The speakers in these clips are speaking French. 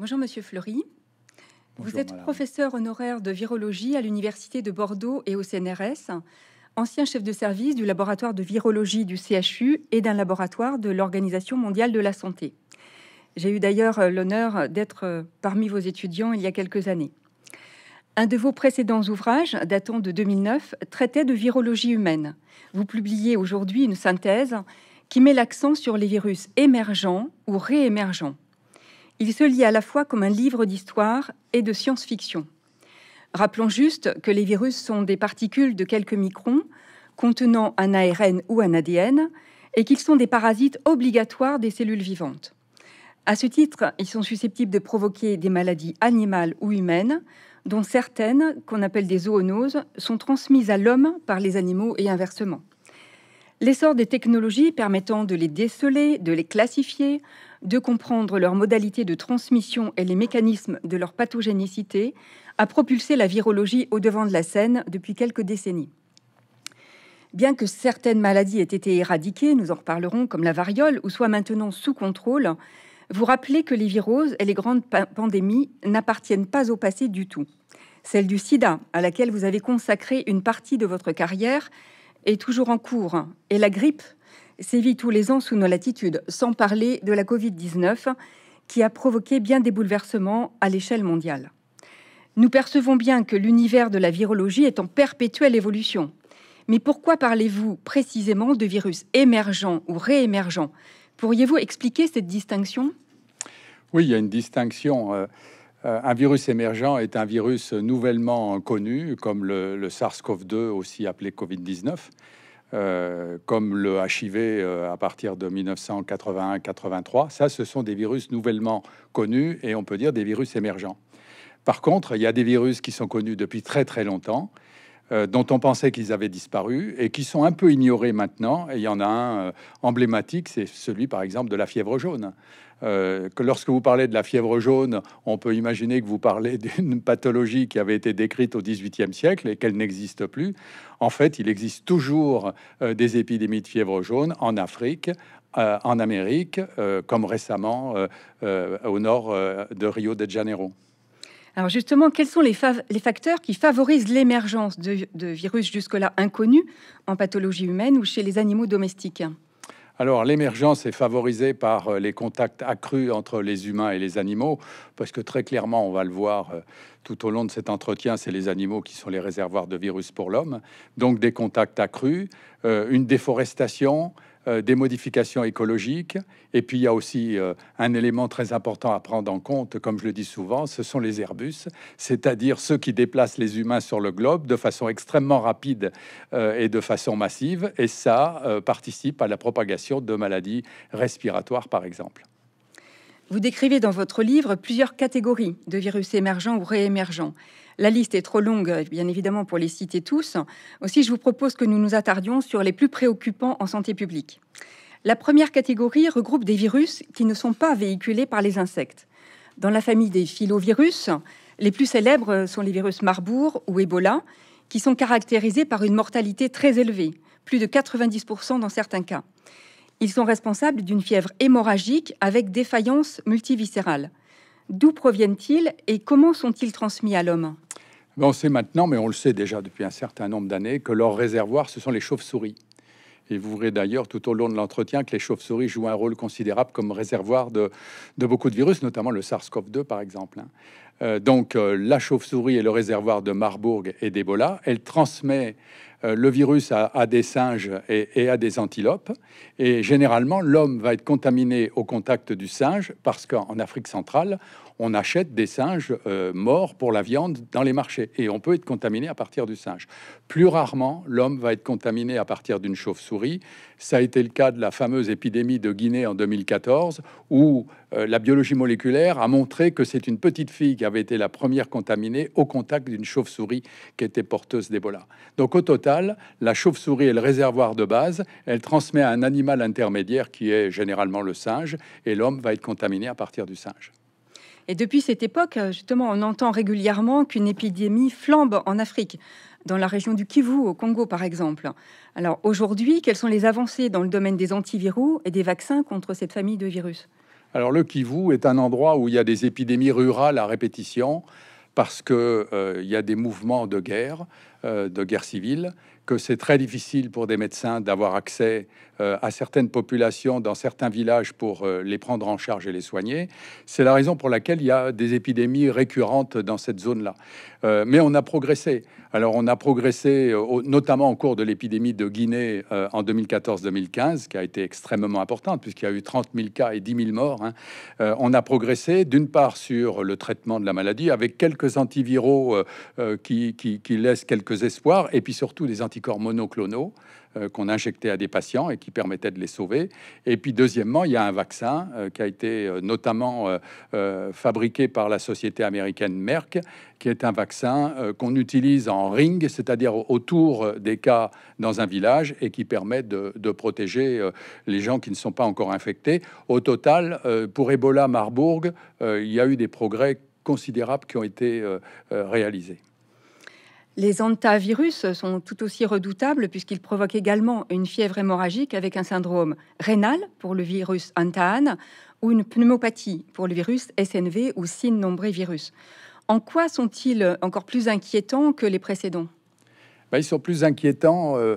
Bonjour, Monsieur Fleury. vous êtes professeur honoraire de virologie à l'Université de Bordeaux et au CNRS, ancien chef de service du laboratoire de virologie du CHU et d'un laboratoire de l'Organisation mondiale de la santé. J'ai eu d'ailleurs euh, l'honneur d'être euh, parmi vos étudiants il y a quelques années. Un de vos précédents ouvrages, datant de 2009, traitait de virologie humaine. Vous publiez aujourd'hui une synthèse qui met l'accent sur les virus émergents ou réémergents il se lit à la fois comme un livre d'histoire et de science-fiction. Rappelons juste que les virus sont des particules de quelques microns contenant un ARN ou un ADN et qu'ils sont des parasites obligatoires des cellules vivantes. À ce titre, ils sont susceptibles de provoquer des maladies animales ou humaines, dont certaines, qu'on appelle des zoonoses, sont transmises à l'homme par les animaux et inversement. L'essor des technologies permettant de les déceler, de les classifier, de comprendre leurs modalités de transmission et les mécanismes de leur pathogénicité, a propulsé la virologie au devant de la scène depuis quelques décennies. Bien que certaines maladies aient été éradiquées, nous en reparlerons, comme la variole, ou soient maintenant sous contrôle, vous rappelez que les viroses et les grandes pandémies n'appartiennent pas au passé du tout. Celle du sida, à laquelle vous avez consacré une partie de votre carrière, est toujours en cours, et la grippe sévit tous les ans sous nos latitudes, sans parler de la Covid-19 qui a provoqué bien des bouleversements à l'échelle mondiale. Nous percevons bien que l'univers de la virologie est en perpétuelle évolution. Mais pourquoi parlez-vous précisément de virus émergents ou réémergents Pourriez-vous expliquer cette distinction Oui, il y a une distinction. Euh, euh, un virus émergent est un virus nouvellement connu, comme le, le SARS-CoV-2, aussi appelé Covid-19, euh, comme le HIV euh, à partir de 1981-83. Ça, ce sont des virus nouvellement connus et on peut dire des virus émergents. Par contre, il y a des virus qui sont connus depuis très très longtemps, euh, dont on pensait qu'ils avaient disparu et qui sont un peu ignorés maintenant. Et il y en a un emblématique, c'est celui par exemple de la fièvre jaune. Euh, que lorsque vous parlez de la fièvre jaune, on peut imaginer que vous parlez d'une pathologie qui avait été décrite au XVIIIe siècle et qu'elle n'existe plus. En fait, il existe toujours euh, des épidémies de fièvre jaune en Afrique, euh, en Amérique, comme récemment au nord de Rio de Janeiro. Alors justement, quels sont les, facteurs qui favorisent l'émergence de, de virus jusque-là inconnus en pathologie humaine ou chez les animaux domestiques alors l'émergence est favorisée par euh, les contacts accrus entre les humains et les animaux, parce que très clairement, on va le voir euh, tout au long de cet entretien, c'est les animaux qui sont les réservoirs de virus pour l'homme. Donc des contacts accrus, euh, une déforestation, euh, des modifications écologiques. Et puis, il y a aussi euh, un élément très important à prendre en compte, comme je le dis souvent, ce sont les Airbus, c'est-à-dire ceux qui déplacent les humains sur le globe de façon extrêmement rapide euh, et de façon massive. Et ça participe à la propagation de maladies respiratoires, par exemple. Vous décrivez dans votre livre plusieurs catégories de virus émergents ou réémergents. La liste est trop longue, bien évidemment, pour les citer tous. Aussi, je vous propose que nous nous attardions sur les plus préoccupants en santé publique. La première catégorie regroupe des virus qui ne sont pas véhiculés par les insectes. Dans la famille des filovirus, les plus célèbres sont les virus Marburg ou Ebola, qui sont caractérisés par une mortalité très élevée, plus de 90% dans certains cas. Ils sont responsables d'une fièvre hémorragique avec défaillance multiviscérale. D'où proviennent-ils et comment sont-ils transmis à l'homme On sait maintenant, mais on le sait déjà depuis un certain nombre d'années, que leur réservoirs, ce sont les chauves-souris. Et vous verrez d'ailleurs tout au long de l'entretien que les chauves-souris jouent un rôle considérable comme réservoir de, beaucoup de virus, notamment le SARS-CoV-2 par exemple. Hein. Euh, donc euh, la chauve-souris est le réservoir de Marburg et d'Ebola. Elle transmet euh, le virus a, des singes et, et, a des antilopes. Et généralement, l'homme va être contaminé au contact du singe parce qu'en Afrique centrale, on achète des singes euh, morts pour la viande dans les marchés et on peut être contaminé à partir du singe. Plus rarement, l'homme va être contaminé à partir d'une chauve-souris. Ça a été le cas de la fameuse épidémie de Guinée en 2014 où euh, la biologie moléculaire a montré que c'est une petite fille qui avait été la première contaminée au contact d'une chauve-souris qui était porteuse d'Ebola. Donc au total, la chauve-souris est le réservoir de base, elle transmet à un animal intermédiaire qui est généralement le singe et l'homme va être contaminé à partir du singe. Et depuis cette époque, euh, justement, on entend régulièrement qu'une épidémie flambe en Afrique, dans la région du Kivu, au Congo par exemple. Alors aujourd'hui, quelles sont les avancées dans le domaine des antiviraux et des vaccins contre cette famille de virus Alors le Kivu est un endroit où il y a des épidémies rurales à répétition parce qu'il euh, il y a des mouvements de guerre, euh, de guerre civile, que c'est très difficile pour des médecins d'avoir accès euh, à certaines populations dans certains villages pour euh, les prendre en charge et les soigner. C'est la raison pour laquelle il y a des épidémies récurrentes dans cette zone-là. Euh, mais on a progressé. Alors on a progressé notamment au cours de l'épidémie de Guinée en 2014-2015, qui a été extrêmement importante puisqu'il y a eu 30 000 cas et 10 000 morts. Hein. on a progressé d'une part sur le traitement de la maladie avec quelques antiviraux qui laissent quelques espoirs et puis surtout des anticorps monoclonaux euh, qu'on injectait à des patients et qui permettait de les sauver. Et puis deuxièmement, il y a un vaccin euh, qui a été euh, notamment fabriqué par la société américaine Merck, qui est un vaccin qu'on utilise en ring, c'est-à-dire autour des cas dans un village et qui permet de, protéger les gens qui ne sont pas encore infectés. Au total, pour Ebola Marburg, il y a eu des progrès considérables qui ont été réalisés. Les antivirus sont tout aussi redoutables puisqu'ils provoquent également une fièvre hémorragique avec un syndrome rénal pour le virus Antahan ou une pneumopathie pour le virus SNV ou virus. En quoi sont-ils encore plus inquiétants que les précédents ben, Ils sont plus inquiétants euh,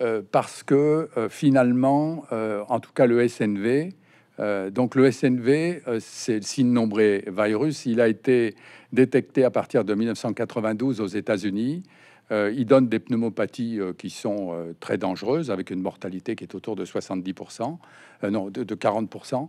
euh, parce que euh, finalement, en tout cas le SNV, euh, donc le SNV, euh, c'est le nombré virus. Il a été détecté à partir de 1992 aux États-Unis. Euh, il donne des pneumopathies qui sont très dangereuses, avec une mortalité qui est autour de 70%, non, de, de 40%.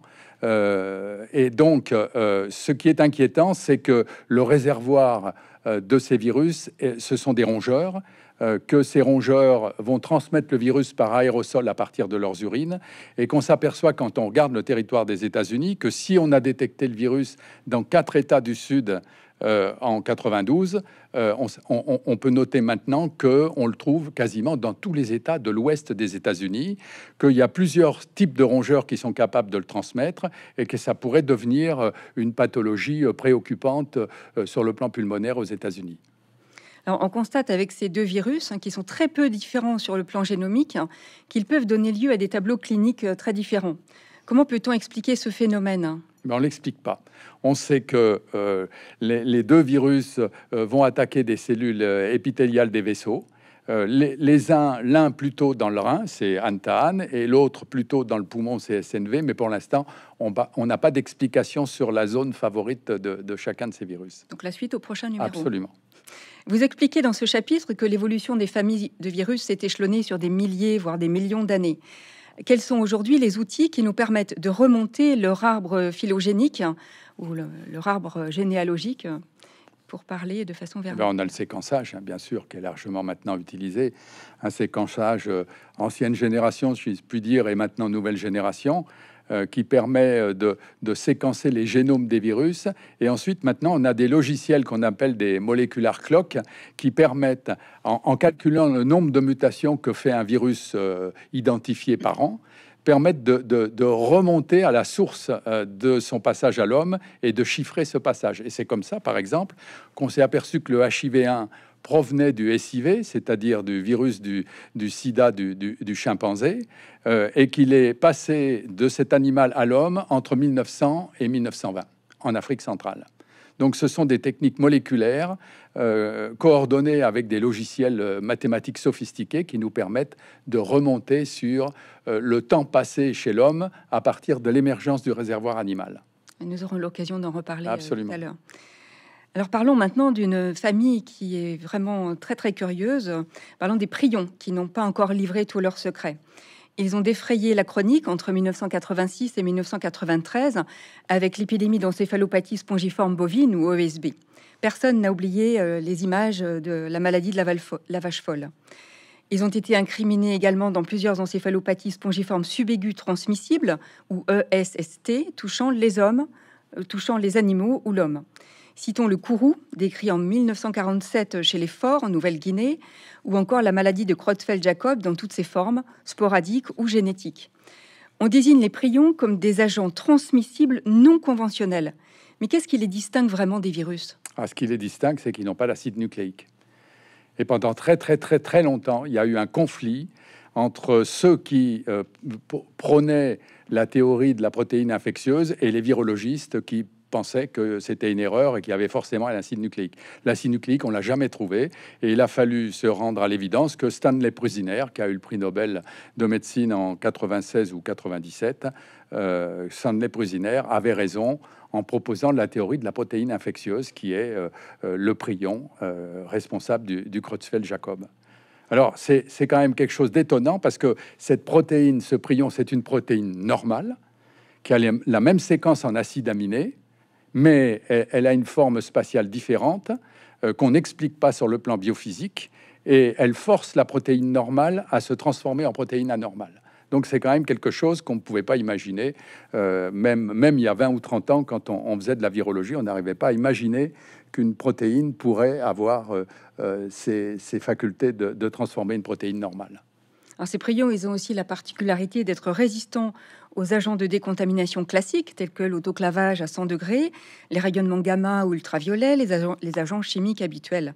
et donc, ce qui est inquiétant, c'est que le réservoir de ces virus, ce sont des rongeurs. Euh, que ces rongeurs vont transmettre le virus par aérosol à partir de leurs urines et qu'on s'aperçoit quand on regarde le territoire des États-Unis que si on a détecté le virus dans quatre États du Sud euh, en 92, euh, on, on, on, peut noter maintenant qu'on le trouve quasiment dans tous les États de l'ouest des États-Unis, qu'il y a plusieurs types de rongeurs qui sont capables de le transmettre et que ça pourrait devenir une pathologie préoccupante sur le plan pulmonaire aux États-Unis on constate avec ces deux virus, hein, qui sont très peu différents sur le plan génomique, hein, qu'ils peuvent donner lieu à des tableaux cliniques euh, très différents. Comment peut-on expliquer ce phénomène ben, on ne l'explique pas. On sait que euh, les, deux virus euh, vont attaquer des cellules épithéliales des vaisseaux. les, uns, l'un plutôt dans le rein, c'est Antahan, et l'autre plutôt dans le poumon, c'est SNV. Mais pour l'instant, on n'a pas d'explication sur la zone favorite de, de chacun de ces virus. Donc la suite au prochain numéro. Absolument. Vous expliquez dans ce chapitre que l'évolution des familles de virus s'est échelonnée sur des milliers, voire des millions d'années. Quels sont aujourd'hui les outils qui nous permettent de remonter leur arbre phylogénique ou leur arbre généalogique pour parler de façon eh ben, verbale On a le séquençage, hein, bien sûr, qui est largement maintenant utilisé. Un séquençage euh, ancienne génération, si je puis dire, et maintenant nouvelle génération. Euh, qui permet euh, de, séquencer les génomes des virus. Et ensuite, maintenant, on a des logiciels qu'on appelle des molecular clocks qui permettent, en, calculant le nombre de mutations que fait un virus euh, identifié par an, de, remonter à la source de son passage à l'homme et de chiffrer ce passage. Et c'est comme ça, par exemple, qu'on s'est aperçu que le HIV1 provenait du SIV, c'est-à-dire du virus du, du sida du, du, chimpanzé, euh, et qu'il est passé de cet animal à l'homme entre 1900 et 1920 en Afrique centrale. Donc ce sont des techniques moléculaires euh, coordonnées avec des logiciels euh, mathématiques sophistiqués qui nous permettent de remonter sur le temps passé chez l'homme à partir de l'émergence du réservoir animal. Nous aurons l'occasion d'en reparler Absolument. tout à l'heure parlons maintenant d'une famille qui est vraiment très très curieuse. Parlons des Prions qui n'ont pas encore livré tous leurs secrets. Ils ont défrayé la chronique entre 1986 et 1993 avec l'épidémie d'encéphalopathie spongiforme bovine ou ESB. Personne n'a oublié euh, les images de la maladie de la, vache folle. Ils ont été incriminés également dans plusieurs encéphalopathies spongiformes subaiguës transmissibles ou ESST touchant les hommes, euh, touchant les animaux ou l'homme. Citons le courroux, décrit en 1947 chez les forts en Nouvelle-Guinée, ou encore la maladie de Creutzfeldt-Jacob dans toutes ses formes, sporadiques ou génétiques. On désigne les prions comme des agents transmissibles non conventionnels. Mais qu'est-ce qui les distingue vraiment des virus ah, Ce qui les distingue, c'est qu'ils n'ont pas l'acide nucléique. Et pendant très très très très longtemps, il y a eu un conflit entre ceux qui euh, prônaient la théorie de la protéine infectieuse et les virologistes qui pensait que c'était une erreur et qu'il y avait forcément un acide nucléique. L'acide nucléique, on l'a jamais trouvé et il a fallu se rendre à l'évidence que Stanley Prusiner, qui a eu le prix Nobel de médecine en 96 ou 97, euh, Stanley Prusiner avait raison en proposant la théorie de la protéine infectieuse qui est euh, euh, le prion responsable du, du Creutzfeldt-Jacob. Alors, c'est quand même quelque chose d'étonnant parce que cette protéine, ce prion, c'est une protéine normale qui a la même séquence en acide aminés, mais euh, elle, a une forme spatiale différente euh, qu'on n'explique pas sur le plan biophysique, et elle force la protéine normale à se transformer en protéine anormale. Donc c'est quand même quelque chose qu'on ne pouvait pas imaginer, euh, même, il y a 20 ou 30 ans, quand on, faisait de la virologie, on n'arrivait pas à imaginer qu'une protéine pourrait avoir ces ses, facultés de transformer une protéine normale ces prions, ils ont aussi la particularité d'être résistants aux agents de décontamination classiques tels que l'autoclavage à 100 degrés, les rayonnements gamma ou ultraviolets, les agents, chimiques habituels.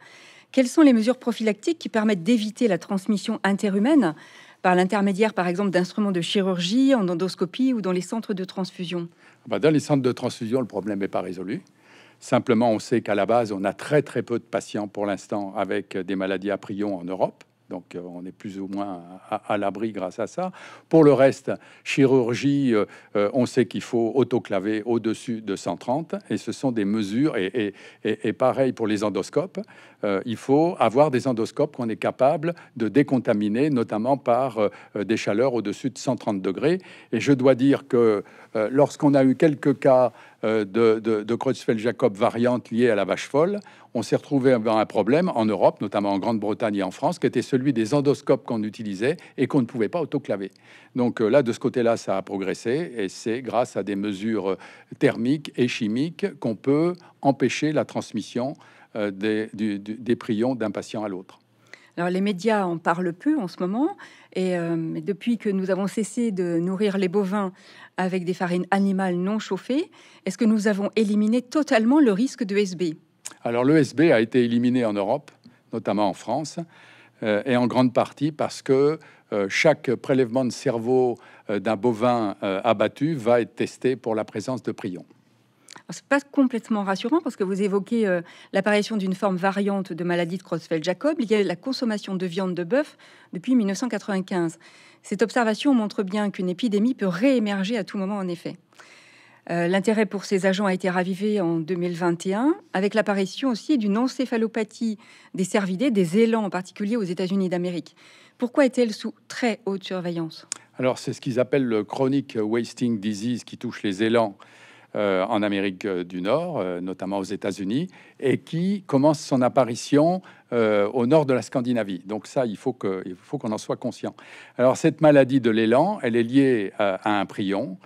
Quelles sont les mesures prophylactiques qui permettent d'éviter la transmission interhumaine par l'intermédiaire, par exemple, d'instruments de chirurgie, en endoscopie ou dans les centres de transfusion bah, Dans les centres de transfusion, le problème n'est pas résolu. Simplement, on sait qu'à la base, on a très très peu de patients pour l'instant avec des maladies à prions en Europe. Donc euh, on est plus ou moins à, l'abri grâce à ça. Pour le reste, chirurgie, euh, euh, on sait qu'il faut autoclaver au-dessus de 130 et ce sont des mesures. Et, pareil pour les endoscopes, il faut avoir des endoscopes qu'on est capable de décontaminer, notamment par des chaleurs au-dessus de 130 degrés. Et je dois dire que lorsqu'on a eu quelques cas euh, de, de, Creutzfeldt-Jacob variante liée à la vache folle, on s'est retrouvé dans un problème en Europe, notamment en Grande-Bretagne et en France, qui était celui des endoscopes qu'on utilisait et qu'on ne pouvait pas autoclaver. Donc euh, là, de ce côté-là, ça a progressé et c'est grâce à des mesures euh, thermiques et chimiques qu'on peut empêcher la transmission des, des prions d'un patient à l'autre. Alors les médias en parlent plus en ce moment, euh, et depuis que nous avons cessé de nourrir les bovins avec des farines animales non chauffées, est-ce que nous avons éliminé totalement le risque de SB Alors le a été éliminé en Europe, notamment en France, euh, et en grande partie parce que euh, chaque prélèvement de cerveau d'un bovin abattu va être testé pour la présence de prions. Ce n'est pas complètement rassurant parce que vous évoquez euh, l'apparition d'une forme variante de maladie de Creutzfeldt-Jacob liée à la consommation de viande de bœuf depuis 1995. Cette observation montre bien qu'une épidémie peut réémerger à tout moment en effet. Euh, l'intérêt pour ces agents a été ravivé en 2021 avec l'apparition aussi d'une encéphalopathie des cervidés, des élans en particulier aux États-Unis d'Amérique. Pourquoi est-elle sous très haute surveillance Alors c'est ce qu'ils appellent le chronic wasting disease qui touche les élans. Euh, en Amérique euh, du Nord, euh, notamment aux États-Unis, et qui commence son apparition au nord de la Scandinavie. Donc ça, il faut qu'on en soit conscient. Alors cette maladie de l'élan, elle est liée à un prion.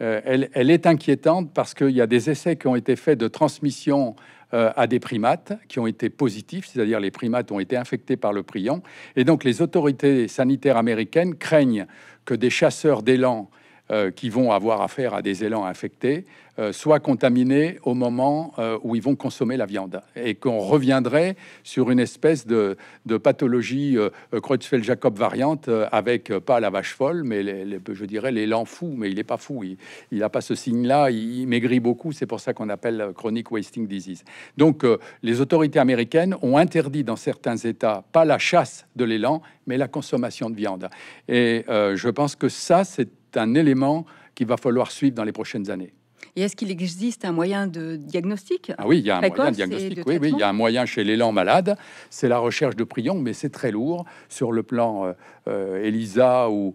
Elle, elle, est inquiétante parce qu'il y a des essais qui ont été faits de transmission à des primates qui ont été positifs, c'est-à-dire les primates ont été infectés par le prion. Et donc les autorités sanitaires américaines craignent que des chasseurs d'élan euh, qui vont avoir affaire à des élans infectés soit euh, soient contaminés au moment euh, où ils vont consommer la viande et qu'on reviendrait sur une espèce de, pathologie Creutzfeldt-Jacob variante avec pas la vache folle, mais je dirais l'élan fou, mais il n'est pas fou, il n'a pas ce signe-là, il, il, maigrit beaucoup, c'est pour ça qu'on appelle chronic wasting disease. Donc les autorités américaines ont interdit dans certains États pas la chasse de l'élan, mais la consommation de viande. Et je pense que ça, c'est c'est un élément qu'il va falloir suivre dans les prochaines années. Et est-ce qu'il existe un moyen de diagnostic ah oui, il y a un moyen diagnostic. oui, y a un moyen chez l'élan malade. C'est la recherche de prions, mais c'est très lourd. Sur le plan euh, euh, ELISA ou,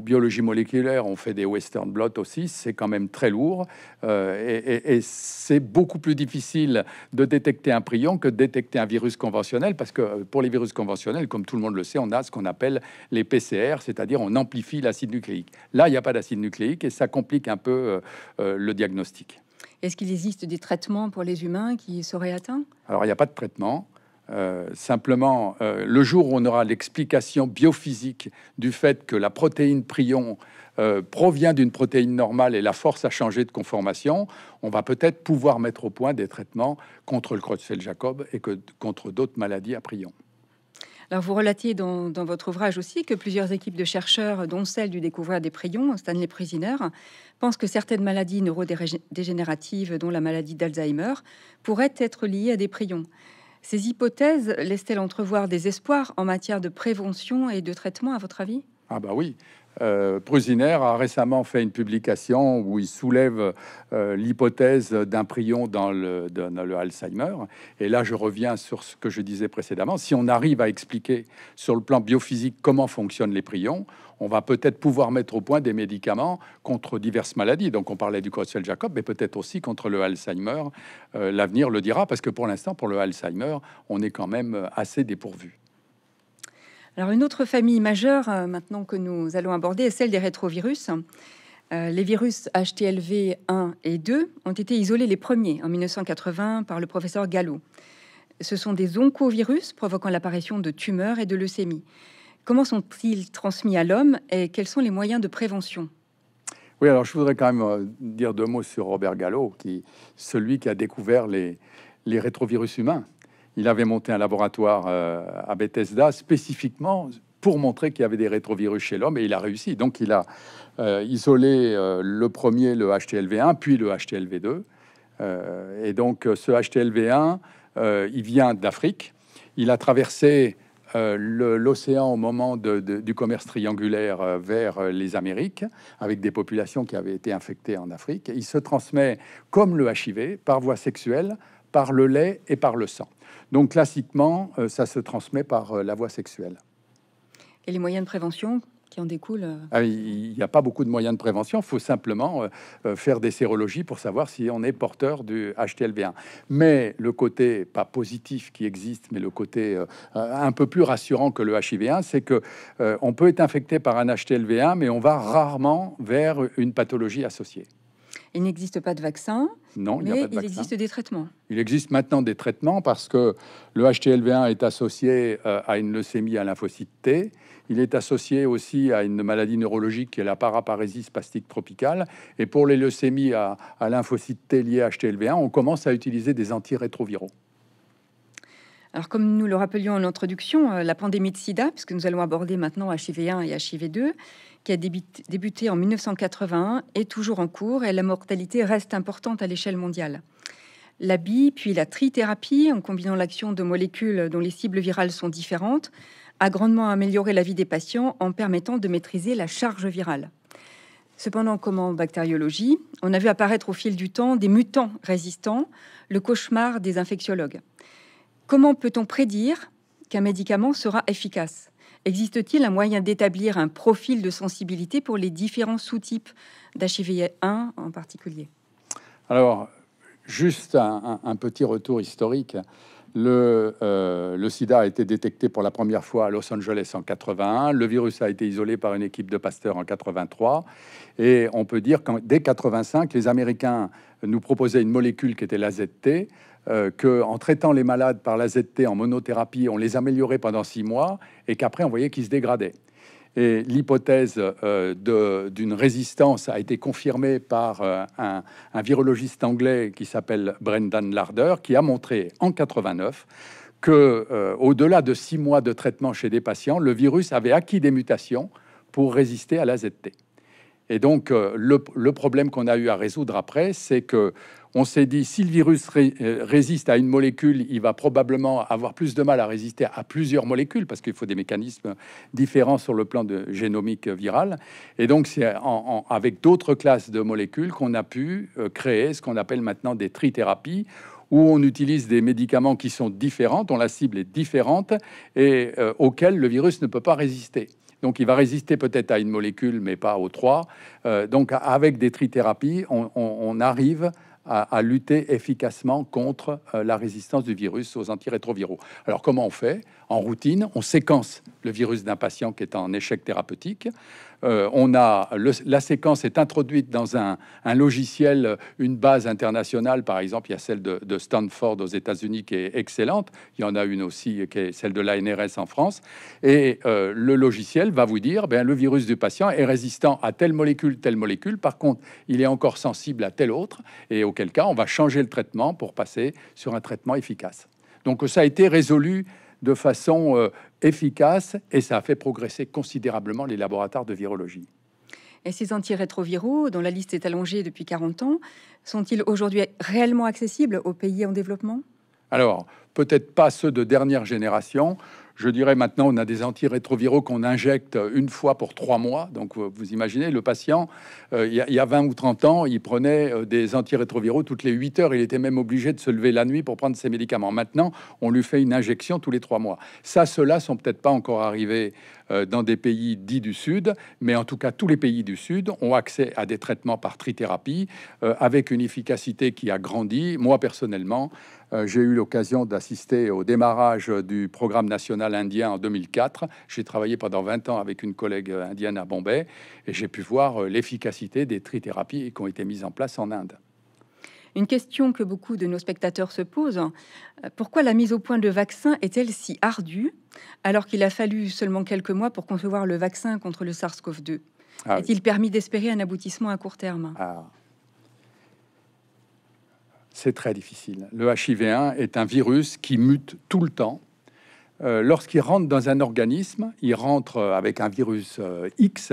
biologie moléculaire, on fait des Western blot aussi. C'est quand même très lourd. Euh, et, et c'est beaucoup plus difficile de détecter un prion que de détecter un virus conventionnel, parce que pour les virus conventionnels, comme tout le monde le sait, on a ce qu'on appelle les PCR, c'est-à-dire on amplifie l'acide nucléique. Là, il n'y a pas d'acide nucléique et ça complique un peu le est-ce qu'il existe des traitements pour les humains qui seraient atteints Alors, il n'y a pas de traitement. Euh, simplement, euh, le jour où on aura l'explication biophysique du fait que la protéine prion euh, provient d'une protéine normale et la force à changer de conformation, on va peut-être pouvoir mettre au point des traitements contre le Creutzfeldt-Jacob et contre d'autres maladies à prion. Alors vous relatiez dans, votre ouvrage aussi que plusieurs équipes de chercheurs, dont celle du découvreur des prions, Stanley Prisiner, pensent que certaines maladies neurodégénératives, dont la maladie d'Alzheimer, pourraient être liées à des prions. Ces hypothèses laissent-elles entrevoir des espoirs en matière de prévention et de traitement, à votre avis Ah bah oui, Prusiner euh, a récemment fait une publication où il soulève euh, l'hypothèse d'un prion dans le, Alzheimer. Et là, je reviens sur ce que je disais précédemment. Si on arrive à expliquer sur le plan biophysique comment fonctionnent les prions, on va peut-être pouvoir mettre au point des médicaments contre diverses maladies. Donc, on parlait du Creutzfeldt-Jacob, mais peut-être aussi contre le Alzheimer. Euh, l'avenir le dira, parce que pour l'instant, pour le Alzheimer, on est quand même assez dépourvu une autre famille majeure euh, maintenant que nous allons aborder est celle des rétrovirus. Euh, les virus HTLV 1 et 2 ont été isolés les premiers en 1980 par le professeur Gallo. Ce sont des oncovirus provoquant l'apparition de tumeurs et de leucémies. Comment sont-ils transmis à l'homme et quels sont les moyens de prévention Oui, alors je voudrais quand même euh, dire deux mots sur Robert Gallo, qui celui qui a découvert les rétrovirus humains il avait monté un laboratoire euh, à Bethesda spécifiquement pour montrer qu'il y avait des rétrovirus chez l'homme et il a réussi. Donc il a euh, isolé euh, le premier, le HTLV1, puis le HTLV2. et donc ce HTLV1, il vient d'Afrique. Il a traversé l'océan au moment du commerce triangulaire vers les Amériques, avec des populations qui avaient été infectées en Afrique. Il se transmet comme le HIV par voie sexuelle, par le lait et par le sang. Donc classiquement, euh, ça se transmet par euh, la voie sexuelle. Et les moyens de prévention qui en découlent euh ah, Il n'y a pas beaucoup de moyens de prévention. Il faut simplement faire des sérologies pour savoir si on est porteur du HTLV1. Mais le côté, pas positif qui existe, mais le côté un peu plus rassurant que le HIV1, c'est qu'on peut être infecté par un HTLV1, mais on va rarement vers une pathologie associée. Il n'existe pas de vaccin. Non, mais il, existe des traitements. Il existe maintenant des traitements parce que le HTLV1 est associé euh, à une leucémie à lymphocyte T. Il est associé aussi à une maladie neurologique qui est la paraparésie spastique tropicale. Et pour les leucémies à, à lymphocyte T liées à HTLV1, on commence à utiliser des antirétroviraux comme nous le rappelions en introduction, euh, la pandémie de sida, puisque nous allons aborder maintenant HIV1 et HIV2, qui a débuté en 1981, est toujours en cours et la mortalité reste importante à l'échelle mondiale. La bi, puis la trithérapie, en combinant l'action de molécules dont les cibles virales sont différentes, a grandement amélioré la vie des patients en permettant de maîtriser la charge virale. Cependant, comme en bactériologie, on a vu apparaître au fil du temps des mutants résistants, le cauchemar des infectiologues. Comment peut-on prédire qu'un médicament sera efficace Existe-t-il un moyen d'établir un profil de sensibilité pour les différents sous-types d'HIV1 en particulier Alors, juste un, petit retour historique. Euh, le, sida a été détecté pour la première fois à Los Angeles en 81. Le virus a été isolé par une équipe de Pasteur en 83. Et on peut dire que dès 85, les Américains nous proposaient une molécule qui était l'AZT. Euh, qu'en traitant les malades par la ZT en monothérapie, on les améliorait pendant six mois et qu'après, on voyait qu'ils se dégradaient. Et l'hypothèse euh, d'une résistance a été confirmée par euh, un, un, virologiste anglais qui s'appelle Brendan Larder, qui a montré en 89 que, au-delà de six mois de traitement chez des patients, le virus avait acquis des mutations pour résister à la ZT. Et donc, euh, le, problème qu'on a eu à résoudre après, c'est que on s'est dit, si le virus euh, résiste à une molécule, il va probablement avoir plus de mal à résister à plusieurs molécules, parce qu'il faut des mécanismes différents sur le plan de génomique virale. Et donc, c'est avec d'autres classes de molécules qu'on a pu euh, créer ce qu'on appelle maintenant des trithérapies, où on utilise des médicaments qui sont différents, dont la cible est différente, et auxquels le virus ne peut pas résister. Donc il va résister peut-être à une molécule, mais pas aux trois. Euh, donc avec des trithérapies, on, arrive à, lutter efficacement contre euh, la résistance du virus aux antirétroviraux. Alors comment on fait en routine. On séquence le virus d'un patient qui est en échec thérapeutique. Euh, on a la séquence est introduite dans un, logiciel, une base internationale. Par exemple, il y a celle de, Stanford aux États-Unis qui est excellente. Il y en a une aussi qui est celle de l'ANRS en France. Et euh, le logiciel va vous dire, ben, le virus du patient est résistant à telle molécule, telle molécule. Par contre, il est encore sensible à telle autre. Et auquel cas, on va changer le traitement pour passer sur un traitement efficace. Donc ça a été résolu de façon euh, efficace et ça a fait progresser considérablement les laboratoires de virologie. Et ces antirétroviraux, dont la liste est allongée depuis 40 ans, sont-ils aujourd'hui réellement accessibles aux pays en développement Alors, peut-être pas ceux de dernière génération. Je dirais maintenant, on a des antirétroviraux qu'on injecte une fois pour trois mois. Donc, euh, vous imaginez, le patient, euh, il, y a, 20 ou 30 ans, il prenait euh, des antirétroviraux toutes les huit heures. Il était même obligé de se lever la nuit pour prendre ses médicaments. Maintenant, on lui fait une injection tous les trois mois. Ça, ceux-là sont peut-être pas encore arrivés dans des pays dits du Sud, mais en tout cas, tous les pays du Sud ont accès à des traitements par trithérapie avec une efficacité qui a grandi. Moi, personnellement, euh, j'ai eu l'occasion d'assister au démarrage du programme national indien en 2004. J'ai travaillé pendant 20 ans avec une collègue euh, indienne à Bombay et j'ai pu voir euh, l'efficacité des trithérapies qui ont été mises en place en Inde. Une question que beaucoup de nos spectateurs se posent, pourquoi la mise au point de vaccins est-elle si ardue alors qu'il a fallu seulement quelques mois pour concevoir le vaccin contre le SARS-CoV-2 ah Est-il permis d'espérer un aboutissement à court terme ah c'est très difficile. Le HIV1 est un virus qui mute tout le temps. Euh, lorsqu'il rentre dans un organisme, il rentre euh, avec un virus euh, X,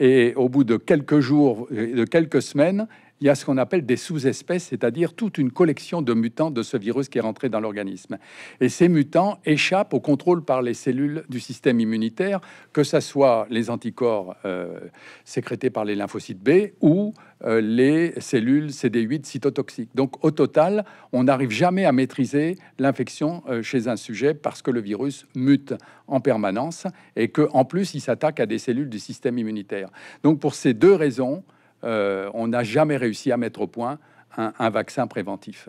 et au bout de quelques jours, de quelques semaines, il y a ce qu'on appelle des sous-espèces, c'est-à-dire toute une collection de mutants de ce virus qui est rentré dans l'organisme. Et ces mutants échappent au contrôle par les cellules du système immunitaire, que ce soit les anticorps euh, sécrétés par les lymphocytes B ou euh, les cellules CD8 cytotoxiques. Donc au total, on n'arrive jamais à maîtriser l'infection euh, chez un sujet parce que le virus mute en permanence et qu'en plus il s'attaque à des cellules du système immunitaire. Donc pour ces deux raisons, euh, on n'a jamais réussi à mettre au point un, vaccin préventif.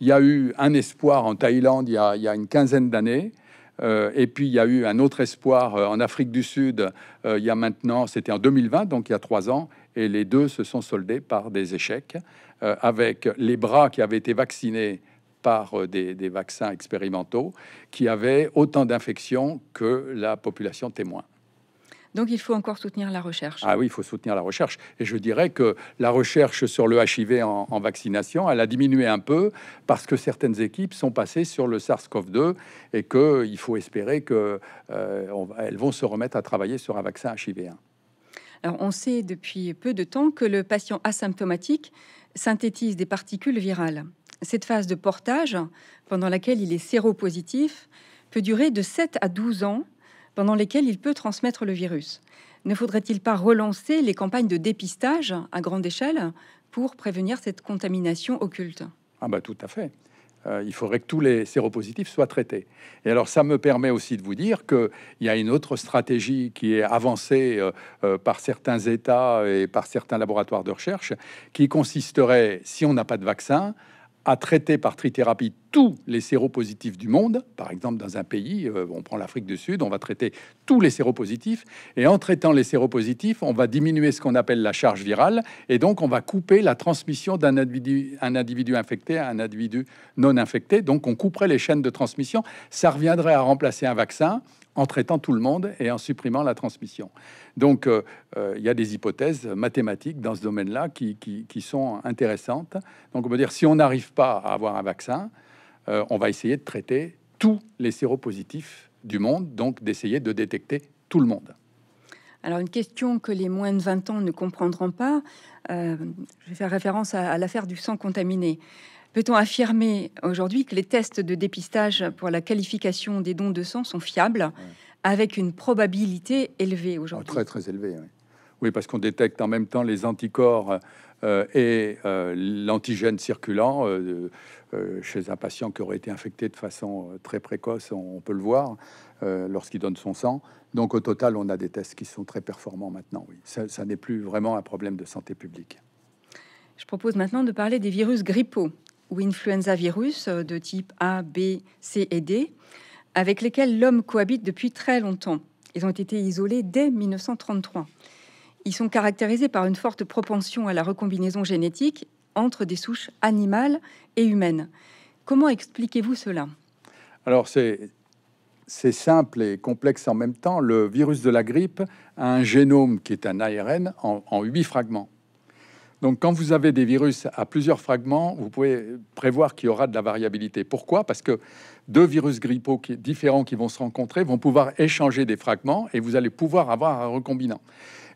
Il y a eu un espoir en Thaïlande il y a, une quinzaine d'années. Euh, et puis il y a eu un autre espoir euh, en Afrique du Sud il y a maintenant, c'était en 2020, donc il y a trois ans, et les deux se sont soldés par des échecs, avec les bras qui avaient été vaccinés par des, des vaccins expérimentaux, qui avaient autant d'infections que la population témoin. Donc il faut encore soutenir la recherche. Ah oui, il faut soutenir la recherche. Et je dirais que la recherche sur le HIV en, vaccination, elle a diminué un peu parce que certaines équipes sont passées sur le SARS-CoV-2 et qu'il faut espérer qu'elles euh, vont se remettre à travailler sur un vaccin HIV1. Alors on sait depuis peu de temps que le patient asymptomatique synthétise des particules virales. Cette phase de portage, pendant laquelle il est séropositif, peut durer de 7 à 12 ans pendant lesquels il peut transmettre le virus. Ne faudrait-il pas relancer les campagnes de dépistage à grande échelle pour prévenir cette contamination occulte Ah bah tout à fait. Euh, il faudrait que tous les séropositifs soient traités. Et alors, ça me permet aussi de vous dire qu'il y a une autre stratégie qui est avancée euh, euh, par certains États et par certains laboratoires de recherche, qui consisterait, si on n'a pas de vaccin, à traiter par trithérapie tous les séropositifs du monde. Par exemple, dans un pays, euh, on prend l'Afrique du Sud, on va traiter tous les séropositifs. Et en traitant les séropositifs, on va diminuer ce qu'on appelle la charge virale. Et donc, on va couper la transmission d'un individu, individu infecté à un individu non infecté. Donc, on couperait les chaînes de transmission. Ça reviendrait à remplacer un vaccin en traitant tout le monde et en supprimant la transmission. Donc, euh, euh, il y a des hypothèses mathématiques dans ce domaine-là qui, sont intéressantes. Donc, on peut dire, si on n'arrive pas à avoir un vaccin, euh, on va essayer de traiter tous les séropositifs du monde, donc d'essayer de détecter tout le monde. Alors, une question que les moins de 20 ans ne comprendront pas, je vais faire référence à l'affaire du sang contaminé. Peut-on affirmer aujourd'hui que les tests de dépistage pour la qualification des dons de sang sont fiables avec une probabilité élevée ah, aujourd'hui Très très élevée. Oui, oui parce qu'on détecte en même temps les anticorps euh, et euh, l'antigène circulant euh, chez un patient qui aurait été infecté de façon très précoce, on, peut le voir lorsqu'il donne son sang. Donc au total, on a des tests qui sont très performants maintenant. Oui. ça, ça n'est plus vraiment un problème de santé publique. Je propose maintenant de parler des virus grippaux ou influenza virus euh, de type A, B, C et D, avec lesquels l'homme cohabite depuis très longtemps. Ils ont été isolés dès 1933. Ils sont caractérisés par une forte propension à la recombinaison génétique entre des souches animales et humaines. Comment expliquez-vous cela Alors c'est simple et complexe en même temps. Le virus de la grippe a un génome qui est un ARN en, huit fragments. Donc quand vous avez des virus à plusieurs fragments, vous pouvez prévoir qu'il y aura de la variabilité. Pourquoi Parce que deux virus grippaux différents qui vont se rencontrer vont pouvoir échanger des fragments et vous allez pouvoir avoir un recombinant.